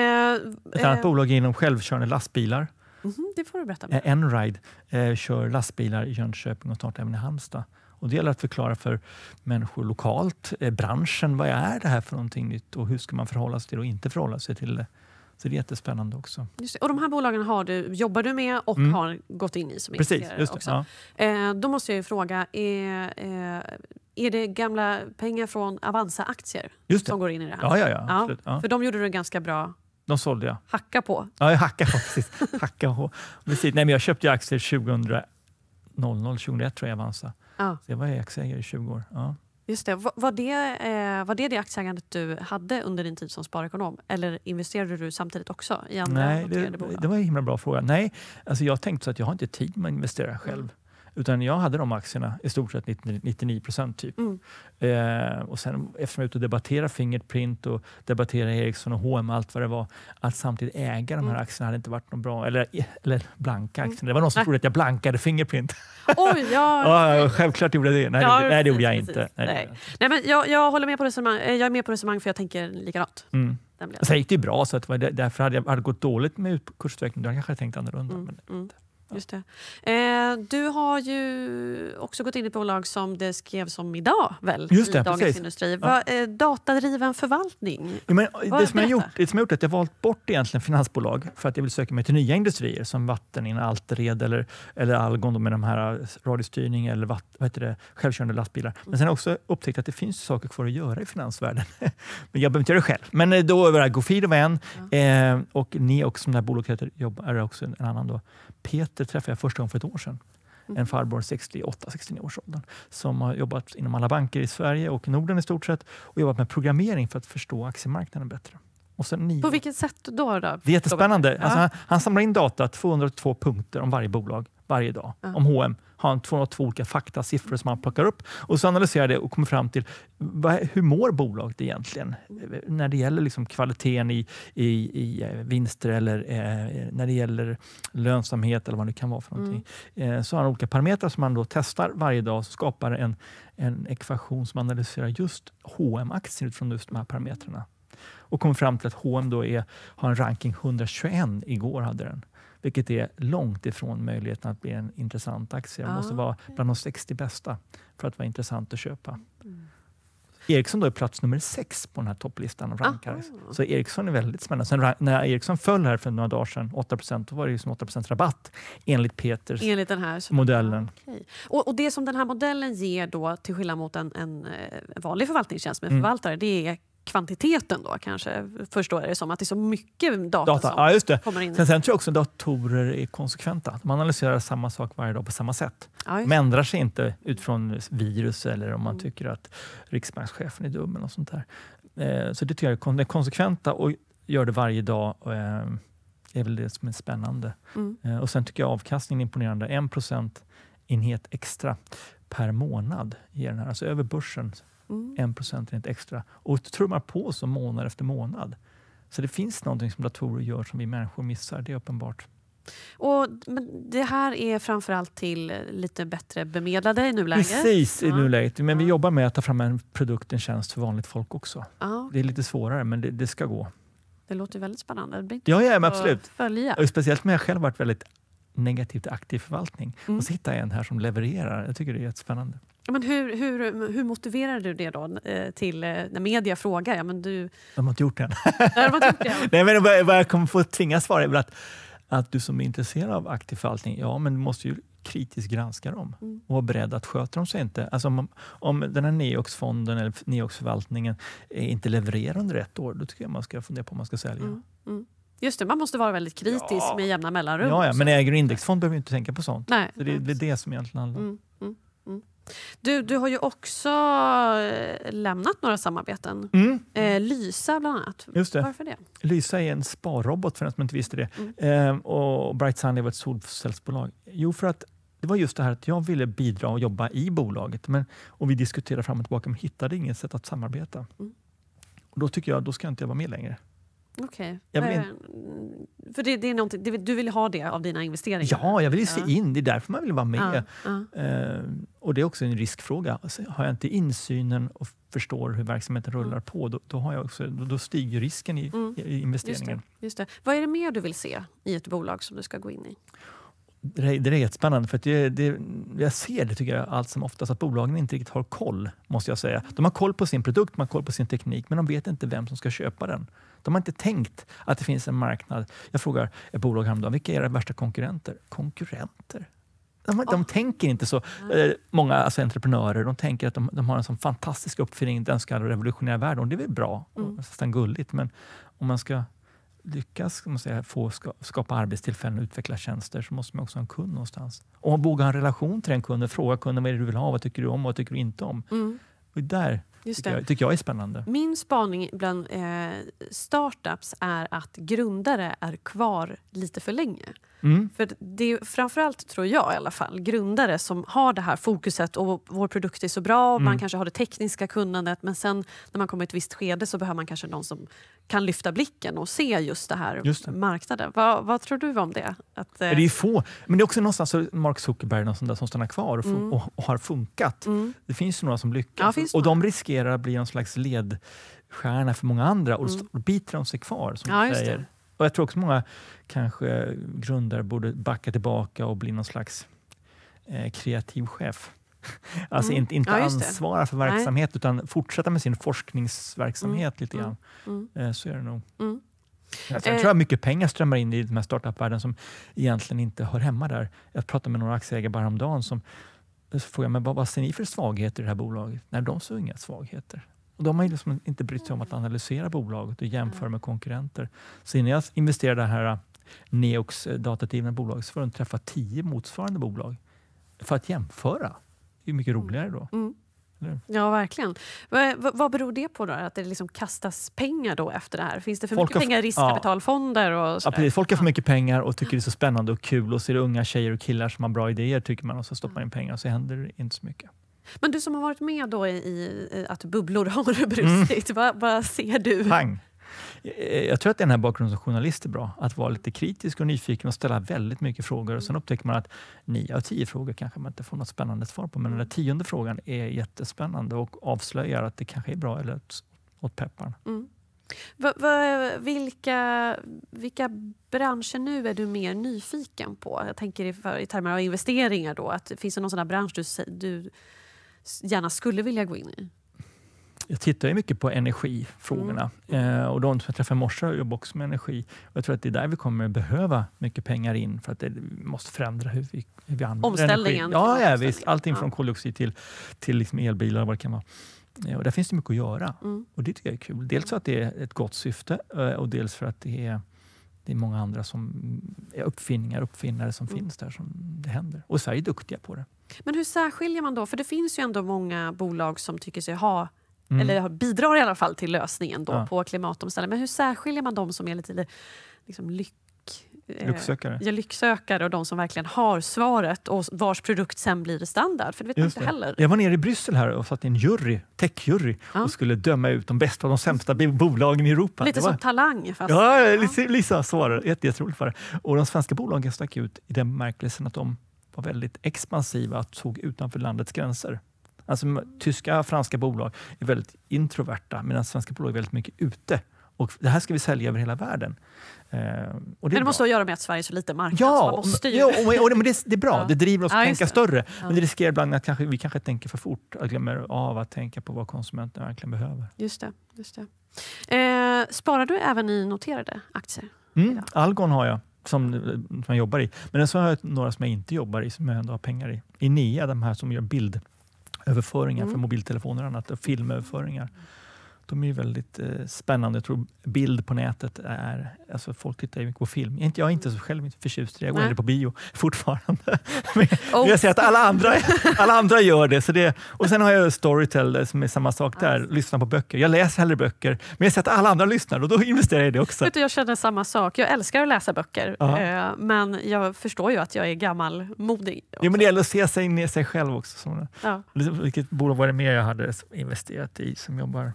[SPEAKER 1] ett annat eh, bolag
[SPEAKER 2] inom självkörande lastbilar.
[SPEAKER 1] Mhm, det får du berätta. Med. Eh,
[SPEAKER 2] Enride eh, kör lastbilar i Jönköping och snart även i Halmstad. Och det gäller att förklara för människor lokalt, eh, branschen, vad är det här för någonting nytt och hur ska man förhålla sig till det och inte förhålla sig till det? Så det är jättespännande också.
[SPEAKER 1] och de här bolagen har du, jobbar du med och mm. har gått in i som Precis, just det, också. Ja. Eh, då måste jag fråga, är, eh, är det gamla pengar från Avanza-aktier som går in i det här? Ja, ja, ja, absolut, ja. För de gjorde du ganska bra de sålde jag. Hacka på? Ja,
[SPEAKER 2] jag hackade på. Precis. hacka på. Precis. Nej, men jag köpte aktier 2000, 2001 tror jag i Avanza. Ja. Så jag var aktieägare i 20 år. Ja.
[SPEAKER 1] Just det. Var, det. Eh, var det det aktieägandet du hade under din tid som sparekonom? Eller investerade du samtidigt också i andra Nej, det,
[SPEAKER 2] det var en himla bra fråga. Nej, alltså jag tänkte så att jag har inte tid med att investera själv. Utan jag hade de aktierna i stort sett 99 procent. Typ. Mm. Eh, och sen eftersom jag var ute och debatterade Fingerprint och debatterar Ericsson och H&M allt vad det var. Att samtidigt äga de här mm. aktierna hade inte varit någon bra... Eller, eller blanka mm. aktierna. Det var någon som trodde att jag blankade Fingerprint.
[SPEAKER 1] Oj, ja.
[SPEAKER 2] självklart gjorde jag det. Nej, ja, det, nej, det gjorde jag inte. Nej. nej.
[SPEAKER 1] nej men jag, jag, håller med på resonemang. Eh, jag är med på resonemang för jag tänker likadant. Mm. Sen
[SPEAKER 2] gick det ju bra, så att därför hade jag hade gått dåligt med kursutvecklingen, Då hade jag kanske tänkt annorlunda.
[SPEAKER 1] Mm. Men inte. Mm. Just det. Eh, du har ju också gått in i ett bolag som det skrevs om idag väl? Just det, i Dagens precis. Industri. Va, eh, datadriven förvaltning? Ja, men, eh, Vad det, som jag gjort,
[SPEAKER 2] det som jag gjort är att jag valt bort egentligen finansbolag för att jag vill söka mig till nya industrier som Vattenfall, Altered eller, eller Algon med de här eh, radiostyrning eller vatt, vad heter det, självkörande lastbilar. Men sen har jag också upptäckt att det finns saker kvar att göra i finansvärlden. men jag behöver inte göra det själv. Men eh, då var det Gofid var en ja. eh, och Neox som det här bolaget heter, är också en annan. Då. Peter träffade jag första gången för ett år sedan. Mm. En farbror 68-69 års åldern som har jobbat inom alla banker i Sverige och i Norden i stort sett och jobbat med programmering för att förstå aktiemarknaden bättre. På
[SPEAKER 1] vilket sätt då? då? Det är jättespännande. Alltså han,
[SPEAKER 2] han samlar in data, 202 punkter om varje bolag varje dag ja. om H&M har han 202 olika faktasiffror som han plockar upp och så analyserar det och kommer fram till vad, hur mår bolaget egentligen när det gäller liksom kvaliteten i, i, i eh, vinster eller eh, när det gäller lönsamhet eller vad det kan vara för någonting. Mm. Eh, så har han olika parametrar som han då testar varje dag och skapar en, en ekvation som analyserar just hm aktien utifrån just de här parametrarna och kommer fram till att H&M då är, har en ranking 121 igår hade den vilket är långt ifrån möjligheten att bli en intressant aktie. Den ah, måste vara mm. bland de 60 bästa för att vara intressant att köpa. Mm. Ericsson då är plats nummer sex på den här topplistan av rankings. Så Ericsson är väldigt spännande. Sen när Ericsson föll här för några dagar sedan, 8 då var det ju som 8 rabatt enligt Peters enligt den här, modellen.
[SPEAKER 1] Okay. Och, och, det som den här modellen ger då, till skillnad mot en, en eh, vanlig förvaltningstjänst med mm. förvaltare, det är kvantiteten då kanske, förstår jag det som. Att det är så mycket data, data. som ja, just det. kommer in. Sen, sen
[SPEAKER 2] tror jag också att datorer är konsekventa. De analyserar samma sak varje dag på samma sätt. Ja, de ändrar sig inte utifrån virus eller om man mm. tycker att riksbankschefen är dum eller sånt där. Eh, så det tycker jag är, konsekventa och gör det varje dag. Och, eh, är väl det som är spännande. Mm. Eh, och Sen tycker jag avkastningen är imponerande. 1 procentenhet extra per månad ger den här, alltså över börsen Mm. En procentenhet extra. Och trummar på så månad efter månad. Så det finns någonting som datorer gör som vi människor missar, det är uppenbart.
[SPEAKER 1] Och, det här är framförallt till eh, lite bättre bemedlade i nuläget? Precis, i nuläget.
[SPEAKER 2] Men vi jobbar med att ta fram en produkt, en tjänst för vanligt folk också. Ja. Det är lite svårare, men det, det ska gå.
[SPEAKER 1] Det låter väldigt spännande. Det blir ja, ja, men absolut. Följa. Och
[SPEAKER 2] speciellt när jag själv varit väldigt negativt aktiv förvaltning. Mm. Och så hittar jag en här som levererar. Jag tycker det är jättespännande.
[SPEAKER 1] Men hur, hur, hur motiverar du det då eh, till eh, när media frågar? Ja, men du...
[SPEAKER 2] De har inte gjort det än. Nej, de inte gjort det än. Nej, men vad, vad jag kommer få tvingas svara är att, att du som är intresserad av aktiv förvaltning, ja men du måste ju kritiskt granska dem mm. och vara beredd att sköta dem sig inte. Alltså om, om den här NEOX-fonden eller NEOX-förvaltningen inte levererar under ett år, då tycker jag man ska fundera på om man ska sälja.
[SPEAKER 1] Mm. Mm. Just det, man måste vara väldigt kritisk ja. med jämna mellanrum. Ja, ja men
[SPEAKER 2] äger du indexfond behöver du inte tänka på sånt. Nej, så det, det är det som egentligen handlar
[SPEAKER 1] om. Mm, mm, mm. Du, du har ju också eh, lämnat några samarbeten. Mm. Eh, Lysa bland annat. Just det. Varför det?
[SPEAKER 2] Lysa är en sparrobot för den som inte visste det. Ehm, och Bright Sunday var ett solcellsbolag. Jo, för att det var just det här att jag ville bidra och jobba i bolaget. Men, och vi diskuterade fram och tillbaka men hittade inget sätt att samarbeta. Mm. Och då tycker jag då ska inte jag vara med längre. Okej. Okay. Men...
[SPEAKER 1] För det, det, är någonting, du vill ha det av dina investeringar? Ja, jag vill ju se ja. in.
[SPEAKER 2] Det är därför man vill vara med. Ja, ja. Ehm, och Det är också en riskfråga. Alltså, har jag inte insynen och förstår hur verksamheten rullar mm. på, då, då, har jag också, då, då stiger risken i, mm. i investeringen. Just
[SPEAKER 1] det, just det. Vad är det mer du vill se i ett bolag som du ska gå in i?
[SPEAKER 2] Det är, det är jättespännande, för det, det, jag ser det tycker jag allt som oftast att bolagen inte riktigt har koll. måste jag säga. De har koll på sin produkt, man har koll på sin teknik, men de vet inte vem som ska köpa den. De har inte tänkt att det finns en marknad. Jag frågar ett bolag häromdagen, vilka är era värsta konkurrenter? Konkurrenter? De, de tänker inte så. Eh, många alltså entreprenörer de tänker att de, de har en sån fantastisk uppfinning, den ska revolutionera världen. Och det är väl bra, mm. och nästan gulligt, men om man ska lyckas man säga, få skapa arbetstillfällen och utveckla tjänster så måste man också ha en kund någonstans. Och våga ha en relation till den kunden. Fråga kunden vad är det du vill ha, vad tycker du om och vad tycker du inte om? Mm. Och där Just tycker, jag, tycker jag är spännande.
[SPEAKER 1] Min spaning bland eh, startups är att grundare är kvar lite för länge. Mm. För det är framförallt, tror jag i alla fall, grundare som har det här fokuset och vår produkt är så bra och mm. man kanske har det tekniska kunnandet men sen när man kommer i ett visst skede så behöver man kanske någon som kan lyfta blicken och se just det här just det. marknaden. Va, vad tror du om det? Att, eh... Det är eh,
[SPEAKER 2] få, men det är också någonstans Mark Zuckerberg någon sån där som stannar kvar och, mm. och, och har funkat. Mm. Det finns ju några som lyckas ja, och de riskerar att bli en slags ledstjärna för många andra och då mm. biter de sig kvar. Som ja, säger. Och Jag tror också många kanske grundare borde backa tillbaka och bli någon slags eh, kreativ chef. Alltså mm. inte, inte ja, ansvara för verksamhet Nej. utan fortsätta med sin forskningsverksamhet mm. lite grann. Mm. mm. Eh, så är det nog. Mm. Alltså, jag tror eh. att mycket pengar strömmar in i den här startup-världen som egentligen inte hör hemma där. Jag pratade med några aktieägare bara häromdagen som frågade mig, vad, vad ser ni för svagheter i det här bolaget? Nej, de såg inga svagheter. Och de har liksom inte brytt sig om att analysera bolaget och jämföra mm. med konkurrenter. Så innan jag investerade i det här äh, Neox äh, datadrivna bolaget så får de träffa tio motsvarande bolag för att jämföra. Det är mycket mm. roligare då. Mm.
[SPEAKER 1] Ja, verkligen. V vad beror det på då? Att det liksom kastas pengar då efter det här? Finns det för Folk mycket pengar i riskkapitalfonder? Ja. Och sådär? ja, Folk
[SPEAKER 2] har för mycket pengar och tycker det är så spännande och kul och så är det unga tjejer och killar som har bra idéer tycker man och så stoppar mm. man in pengar och så händer det inte så mycket.
[SPEAKER 1] Men du som har varit med då i, i att bubblor har brustit, mm. vad, vad, ser du? Pang.
[SPEAKER 2] Eh, jag tror att den här bakgrunden som journalist är bra. Att vara lite kritisk och nyfiken och ställa väldigt mycket frågor. Och sen upptäcker man att nio av tio frågor kanske man inte får något spännande svar på. Men den där tionde frågan är jättespännande och avslöjar att det kanske är bra eller åt pepparn.
[SPEAKER 1] Mm. Va, va, vilka, vilka branscher nu är du mer nyfiken på? Jag tänker i, för, i termer av investeringar. Då, att, finns det någon sån bransch du, du gärna skulle vilja gå in i?
[SPEAKER 2] Jag tittar ju mycket på energifrågorna mm. mm. eh, och de som jag träffade i morse jobbar också med energi. Och jag tror att det är där vi kommer behöva mycket pengar in för att det, vi måste förändra hur vi, hur vi använder Omställningen. energi. Ja, ja visst. Allting ja. från koldioxid till, till liksom elbilar och vad det kan vara. Eh, och där finns det mycket att göra mm. och det tycker jag är kul. Dels för att det är ett gott syfte eh, och dels för att det är det är många andra som är uppfinningar, uppfinnare som mm. finns där som det händer. Och Sverige är duktiga på det.
[SPEAKER 1] Men hur särskiljer man då? För det finns ju ändå många bolag som tycker sig ha Mm. eller bidrar i alla fall till lösningen då ja. på klimatomställningen. Men hur särskiljer man de som är lite liksom, lyck, eh, lycksökare. Ja, lycksökare och de som verkligen har svaret och vars produkt sen blir standard? För det vet man inte det. heller. Jag var
[SPEAKER 2] nere i Bryssel här och satt i en jury, techjury ja. och skulle döma ut de bästa och de sämsta bolagen i Europa. Lite var... som Talang. Fast... Ja, ja. Lisa, så var Jätteroligt Och de svenska bolagen stack ut i den bemärkelsen att de var väldigt expansiva, och såg utanför landets gränser. Alltså, tyska franska bolag är väldigt introverta medan svenska bolag är väldigt mycket ute. Och det här ska vi sälja över hela världen. Eh, och det men det måste
[SPEAKER 1] ha att göra med att Sverige är så liten marknad. Ja, så ja och, och det, men det, det,
[SPEAKER 2] är bra. Ja. Det driver oss ja, att tänka större. Men det riskerar ibland att kanske, vi kanske tänker för fort. och glömmer av att tänka på vad konsumenten verkligen behöver.
[SPEAKER 1] Just det. Just det. Eh, sparar du även i noterade aktier?
[SPEAKER 2] Mm, Algon har jag som, eh, som jag jobbar i. Men sen har jag några som jag inte jobbar i, som jag ändå har pengar i. Inea, de här som gör bildöverföringar mm. för mobiltelefoner och annat, och filmöverföringar. De är väldigt eh, spännande. Jag tror bild på nätet är... Alltså folk tittar mycket på film. Jag är inte så själv inte förtjust i det. Jag går aldrig på bio fortfarande. Men oh. jag ser att alla andra, alla andra gör det, så det. Och Sen har jag Storytel som är samma sak där. Alltså. Lyssna på böcker. Jag läser hellre böcker, men jag ser att alla andra lyssnar och då investerar jag i det också.
[SPEAKER 1] du, jag känner samma sak. Jag älskar att läsa böcker, Aha. Eh, men jag förstår ju att jag är gammalmodig.
[SPEAKER 2] Jo, men det gäller att se sig in sig själv också. ja. Vilket bolag var det mer jag hade investerat i som jobbar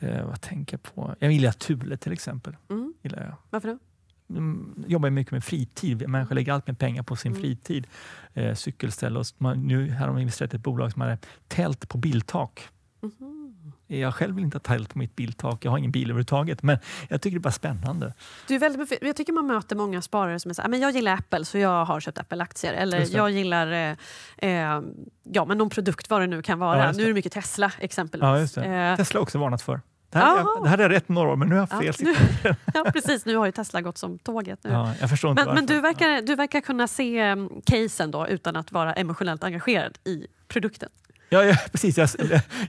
[SPEAKER 2] Eh, vad tänker jag på? Jag gillar Thule till exempel. Mm. Gillar jag. Varför då? Mm, jobbar mycket med fritid. Människor lägger allt mer pengar på sin mm. fritid. Eh, cykelställ och man, nu har de investerat i ett bolag som hade tält på biltak. Mm. Jag själv vill inte ha tält på mitt biltak, jag har ingen bil överhuvudtaget. Men jag tycker det är bara spännande.
[SPEAKER 1] Du är väldigt, jag tycker man möter många sparare som är så här, ah, men jag gillar Apple så jag har köpt Apple-aktier. Eller jag gillar eh, eh, ja, men någon produkt, vad det nu kan vara. Ja, nu är det mycket Tesla exempelvis. Ja, eh. Tesla
[SPEAKER 2] har också varnat för. Det här, jag, det här är rätt norr, men nu har jag fel ja,
[SPEAKER 1] nu, ja, precis. Nu har ju Tesla gått som tåget. Nu. Ja, jag förstår inte men men du, verkar, du verkar kunna se mm, casen då utan att vara emotionellt engagerad i produkten.
[SPEAKER 2] Ja, ja precis. Jag,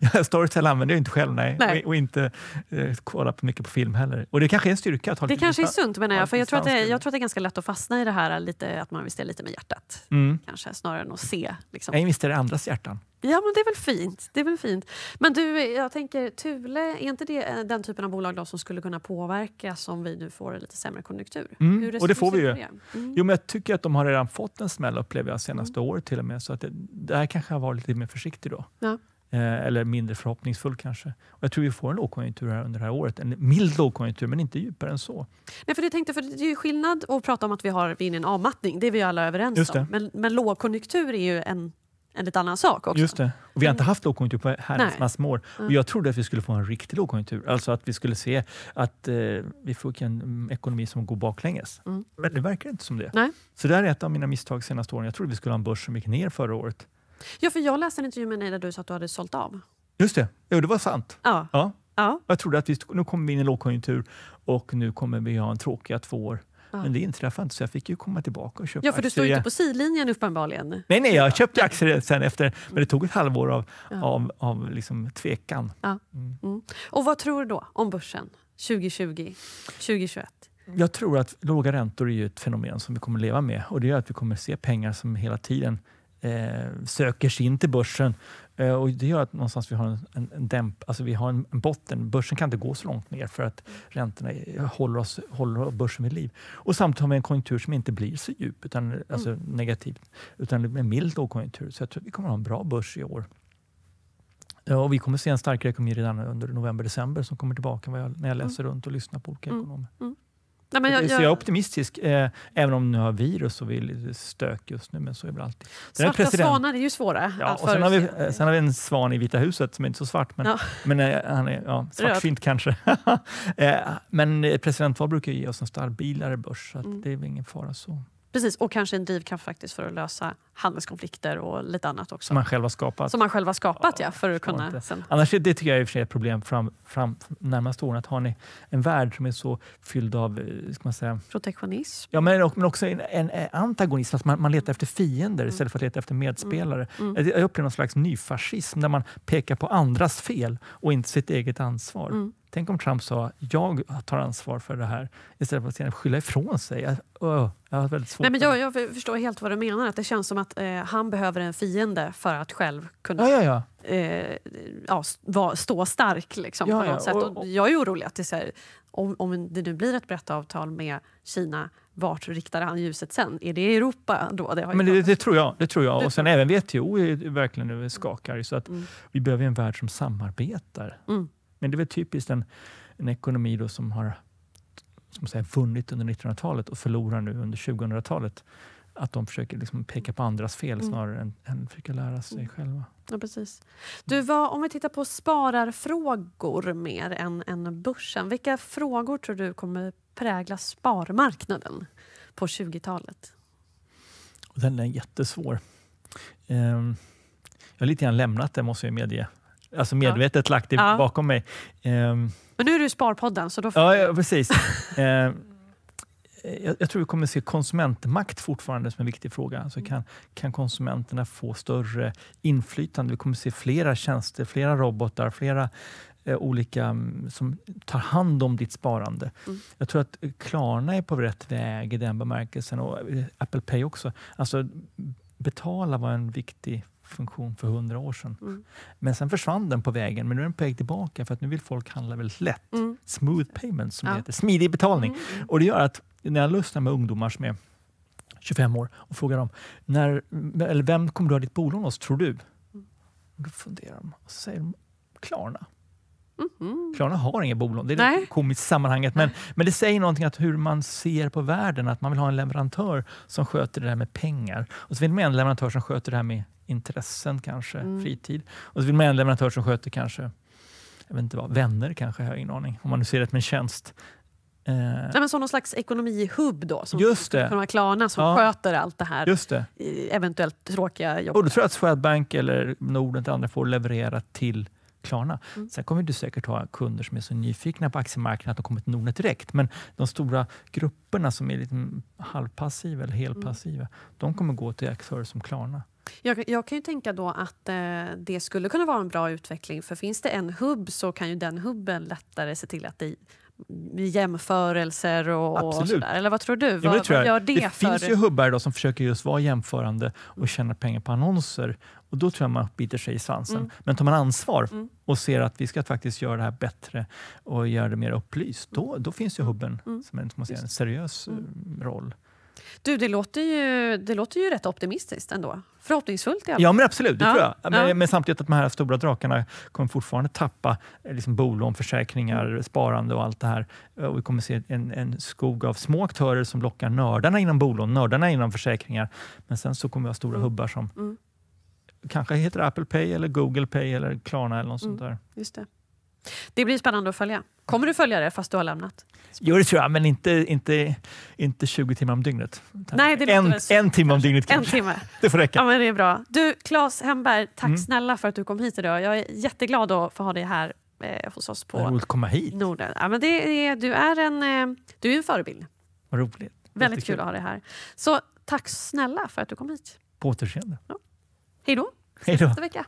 [SPEAKER 2] jag, Storytel använder jag inte själv nej. nej. Och, och, inte eh, kollar på mycket på film heller. Och det kanske är en styrka. Att ha det kanske är sunt menar jag. För jag tror, att det,
[SPEAKER 1] jag tror att det är ganska lätt att fastna i det här lite, att man vill se lite med hjärtat. Mm. Kanske snarare än att se. Liksom. Jag investerar i andras hjärtan. Ja, men det är väl fint. Det är väl fint. Men du, jag tänker Thule, är inte det eh, den typen av bolag då som skulle kunna påverkas om vi nu får en lite sämre konjunktur? Mm, och det får vi ju. Mm. Jo,
[SPEAKER 2] men jag tycker att de har redan fått en smäll upplever jag senaste mm. året till och med, så att det, där kanske jag varit lite mer försiktig då. Ja. Eh, eller mindre förhoppningsfull kanske. Och jag tror vi får en lågkonjunktur här under det här året. En mild lågkonjunktur, men inte djupare än så.
[SPEAKER 1] Nej, för jag tänkte, för det är ju skillnad att prata om att vi har vi är inne i en avmattning, det är vi alla överens om. Men, men lågkonjunktur är ju en en lite annan sak också. Just det. Och vi har inte mm.
[SPEAKER 2] haft lågkonjunktur på herrans massor år. Och mm. jag trodde att vi skulle få en riktig lågkonjunktur. Alltså att vi skulle se att eh, vi fick en mm, ekonomi som går baklänges. Mm. Men det verkar inte som det. Nej. Så det här är ett av mina misstag de senaste åren. Jag trodde vi skulle ha en börs som gick ner förra året.
[SPEAKER 1] Ja, för jag läste en intervju med dig där du sa att du hade sålt av.
[SPEAKER 2] Just det. Jo, det var sant. Ja. ja. ja. Jag trodde att vi, nu kommer vi in i lågkonjunktur och nu kommer vi ha en tråkiga två år. Men det inträffade inte, så jag fick ju komma tillbaka och köpa aktier. Ja, för aktier. du står inte på
[SPEAKER 1] sidlinjen uppenbarligen. Nej, nej, jag
[SPEAKER 2] köpte aktier sen efter, men det tog ett halvår av, ja. av, av liksom tvekan.
[SPEAKER 1] Ja. Mm. mm. Och vad tror du då om börsen 2020, 2021?
[SPEAKER 2] Jag tror att låga räntor är ett fenomen som vi kommer att leva med och det gör att vi kommer se pengar som hela tiden eh, söker sig in till börsen Eh, och det gör att någonstans vi har en, en, en dämp, alltså vi har en, en, botten. Börsen kan inte gå så långt ner för att räntorna håller, oss, håller börsen vid liv. Och samtidigt har vi en konjunktur som inte blir så djup, utan, mm. alltså negativt, utan en mild lågkonjunktur. Så jag tror att vi kommer att ha en bra börs i år. Eh, och vi kommer att se en starkare ekonomi redan under november-december som kommer tillbaka när jag mm. läser mm. runt och lyssnar på olika mm. ekonomer.
[SPEAKER 1] Mm. Nej, men jag, jag... Så jag är
[SPEAKER 2] optimistisk, eh, även om nu har virus och vi är lite stök just nu. Men så är det alltid. Svarta president... svanar är ju svåra ja, att och sen har, vi, eh, sen har vi en svan i Vita huset som är inte så svart, men, ja. men eh, han är ja, svartfint kanske. Eh, men eh, presidentval brukar ge oss en stabilare börs, så mm. det är väl ingen fara så.
[SPEAKER 1] Precis, och kanske en drivkraft faktiskt för att lösa handelskonflikter och lite annat också. Som man själv har skapat. Som man själv har skapat, ja. ja för att kunna sen.
[SPEAKER 2] Annars är det tycker jag i och för sig är ett problem fram, fram närmaste åren, att har ni en värld som är så fylld av eh, ska man säga,
[SPEAKER 1] protektionism.
[SPEAKER 2] Ja, men, men också en, en, antagonism, att man, man, letar efter fiender mm. istället för att leta efter medspelare. Mm. Mm. Jag upplever någon slags nyfascism där man pekar på andras fel och inte sitt eget ansvar. Mm. Tänk om Trump sa jag tar ansvar för det här istället för att skylla ifrån sig. Jag, har väldigt svårt Nej, men jag, jag,
[SPEAKER 1] förstår helt vad du menar. Att det känns som att eh, han behöver en fiende för att själv kunna ja, ja, ja. Eh, ja stå stark. Liksom, på något Sätt. Och, och, jag är orolig att det, så här, om, om det nu blir ett brett avtal med Kina vart riktar han ljuset sen? Är det Europa då? Det, men det,
[SPEAKER 2] det, tror jag. Det tror jag. Och sen även WTO är verkligen nu skakar. Så att mm. Vi behöver en värld som samarbetar. Mm. Men det är väl typiskt en, en ekonomi då som har som säga, vunnit under 1900-talet och förlorar nu under 2000-talet. Att de försöker liksom peka på andras fel mm. snarare än, än försöka lära sig mm.
[SPEAKER 1] själva. Ja, precis. Du, vad, om vi tittar på spararfrågor mer än, än börsen. Vilka frågor tror du kommer prägla sparmarknaden på 20-talet?
[SPEAKER 2] Den är jättesvår. Um, jag har lite grann lämnat det, måste jag medge alltså medvetet lagt det ja. bakom mig. Um,
[SPEAKER 1] men nu är du i Sparpodden, så då får Ja, ja
[SPEAKER 2] precis. uh, jag, jag, tror vi kommer se konsumentmakt fortfarande som en viktig fråga. Alltså mm. kan, kan konsumenterna få större inflytande? Vi kommer se flera tjänster, flera robotar, flera eh, olika mm, som tar hand om ditt sparande. Mm. Jag tror att Klarna är på rätt väg i den bemärkelsen och eh, Apple Pay också. Alltså betala var en viktig funktion för hundra år sedan. Mm. Men sen försvann den på vägen, men nu är den på väg tillbaka för att nu vill folk handla väldigt lätt. Mm. Smooth payment, som ja. det heter. Smidig betalning. Mm, mm. Och det gör att när jag lyssnar med ungdomar som är 25 år och frågar dem, när, eller vem kommer du ha ditt bolån hos, tror du? Mm. då funderar de och så säger de Klarna. Mm -hmm. Klarna har inget bolån. Det är Nej. lite komiskt i sammanhanget. Men, men det säger någonting att hur man ser på världen. Att man vill ha en leverantör som sköter det här med pengar. Och så vill man ha en leverantör som sköter det här med intressen kanske, mm. fritid. Och så vill man ha en leverantör som sköter kanske jag vet inte vad, vänner kanske, jag har ingen aning. Om man nu ser det som en tjänst. Eh. Nej,
[SPEAKER 1] men så någon slags ekonomihubb då, som Just det. kunna Klarna som ja. sköter allt det här Just det. eventuellt tråkiga jobbet. Och då
[SPEAKER 2] tror jag att Swedbank eller Norden till andra får leverera till Klarna. Mm. Sen kommer du säkert ha kunder som är så nyfikna på aktiemarknaden att de kommer till Nordnet direkt. Men de stora grupperna som är lite halvpassiva eller helpassiva, mm. de kommer gå till aktörer som Klarna.
[SPEAKER 1] Jag, jag, kan ju tänka då att eh, det skulle kunna vara en bra utveckling för finns det en hubb så kan ju den hubben lättare se till att det jämförelser och, och sådär? Eller vad tror du? Ja, vad, tror vad gör det, det för... finns ju
[SPEAKER 2] hubbar idag som försöker just vara jämförande och tjäna pengar på annonser och då tror jag man biter sig i svansen. Mm. Men tar man ansvar mm. och ser att vi ska faktiskt göra det här bättre och göra det mer upplyst, då, då finns ju hubben mm. som en, som man säger, en seriös mm. eh, roll.
[SPEAKER 1] Du, det låter ju, det låter ju rätt optimistiskt ändå. Förhoppningsfullt i alla fall. Ja, men absolut. Det ja. tror jag. Men, ja. men,
[SPEAKER 2] samtidigt att de här stora drakarna kommer fortfarande tappa eh, liksom bolån, försäkringar, mm. sparande och allt det här. Eh, och vi kommer se en, en skog av små aktörer som lockar nördarna inom bolån, nördarna inom försäkringar. Men sen så kommer vi ha stora mm. hubbar som mm. kanske heter Apple Pay eller Google Pay eller Klarna eller något mm. sånt där.
[SPEAKER 1] Just det. Det blir spännande att följa. Kommer du följa det fast du har lämnat?
[SPEAKER 2] Jo, det tror jag, men inte, inte, inte 20 timmar om dygnet.
[SPEAKER 1] Nej, det en,
[SPEAKER 2] en timme om dygnet kanske. En timme. Det får räcka. Ja,
[SPEAKER 1] men det är bra. Du, Claes Hemberg, tack mm. snälla för att du kom hit idag. Jag är jätteglad att få ha dig här eh, hos oss på Roligt att komma hit. Norden. Ja, men det är, du, är en, eh, du är en förebild.
[SPEAKER 2] Vad roligt. Väldigt kul att ha
[SPEAKER 1] dig här. Så tack snälla för att du kom hit.
[SPEAKER 2] På återseende. Ja. Hej då. Hej
[SPEAKER 1] då.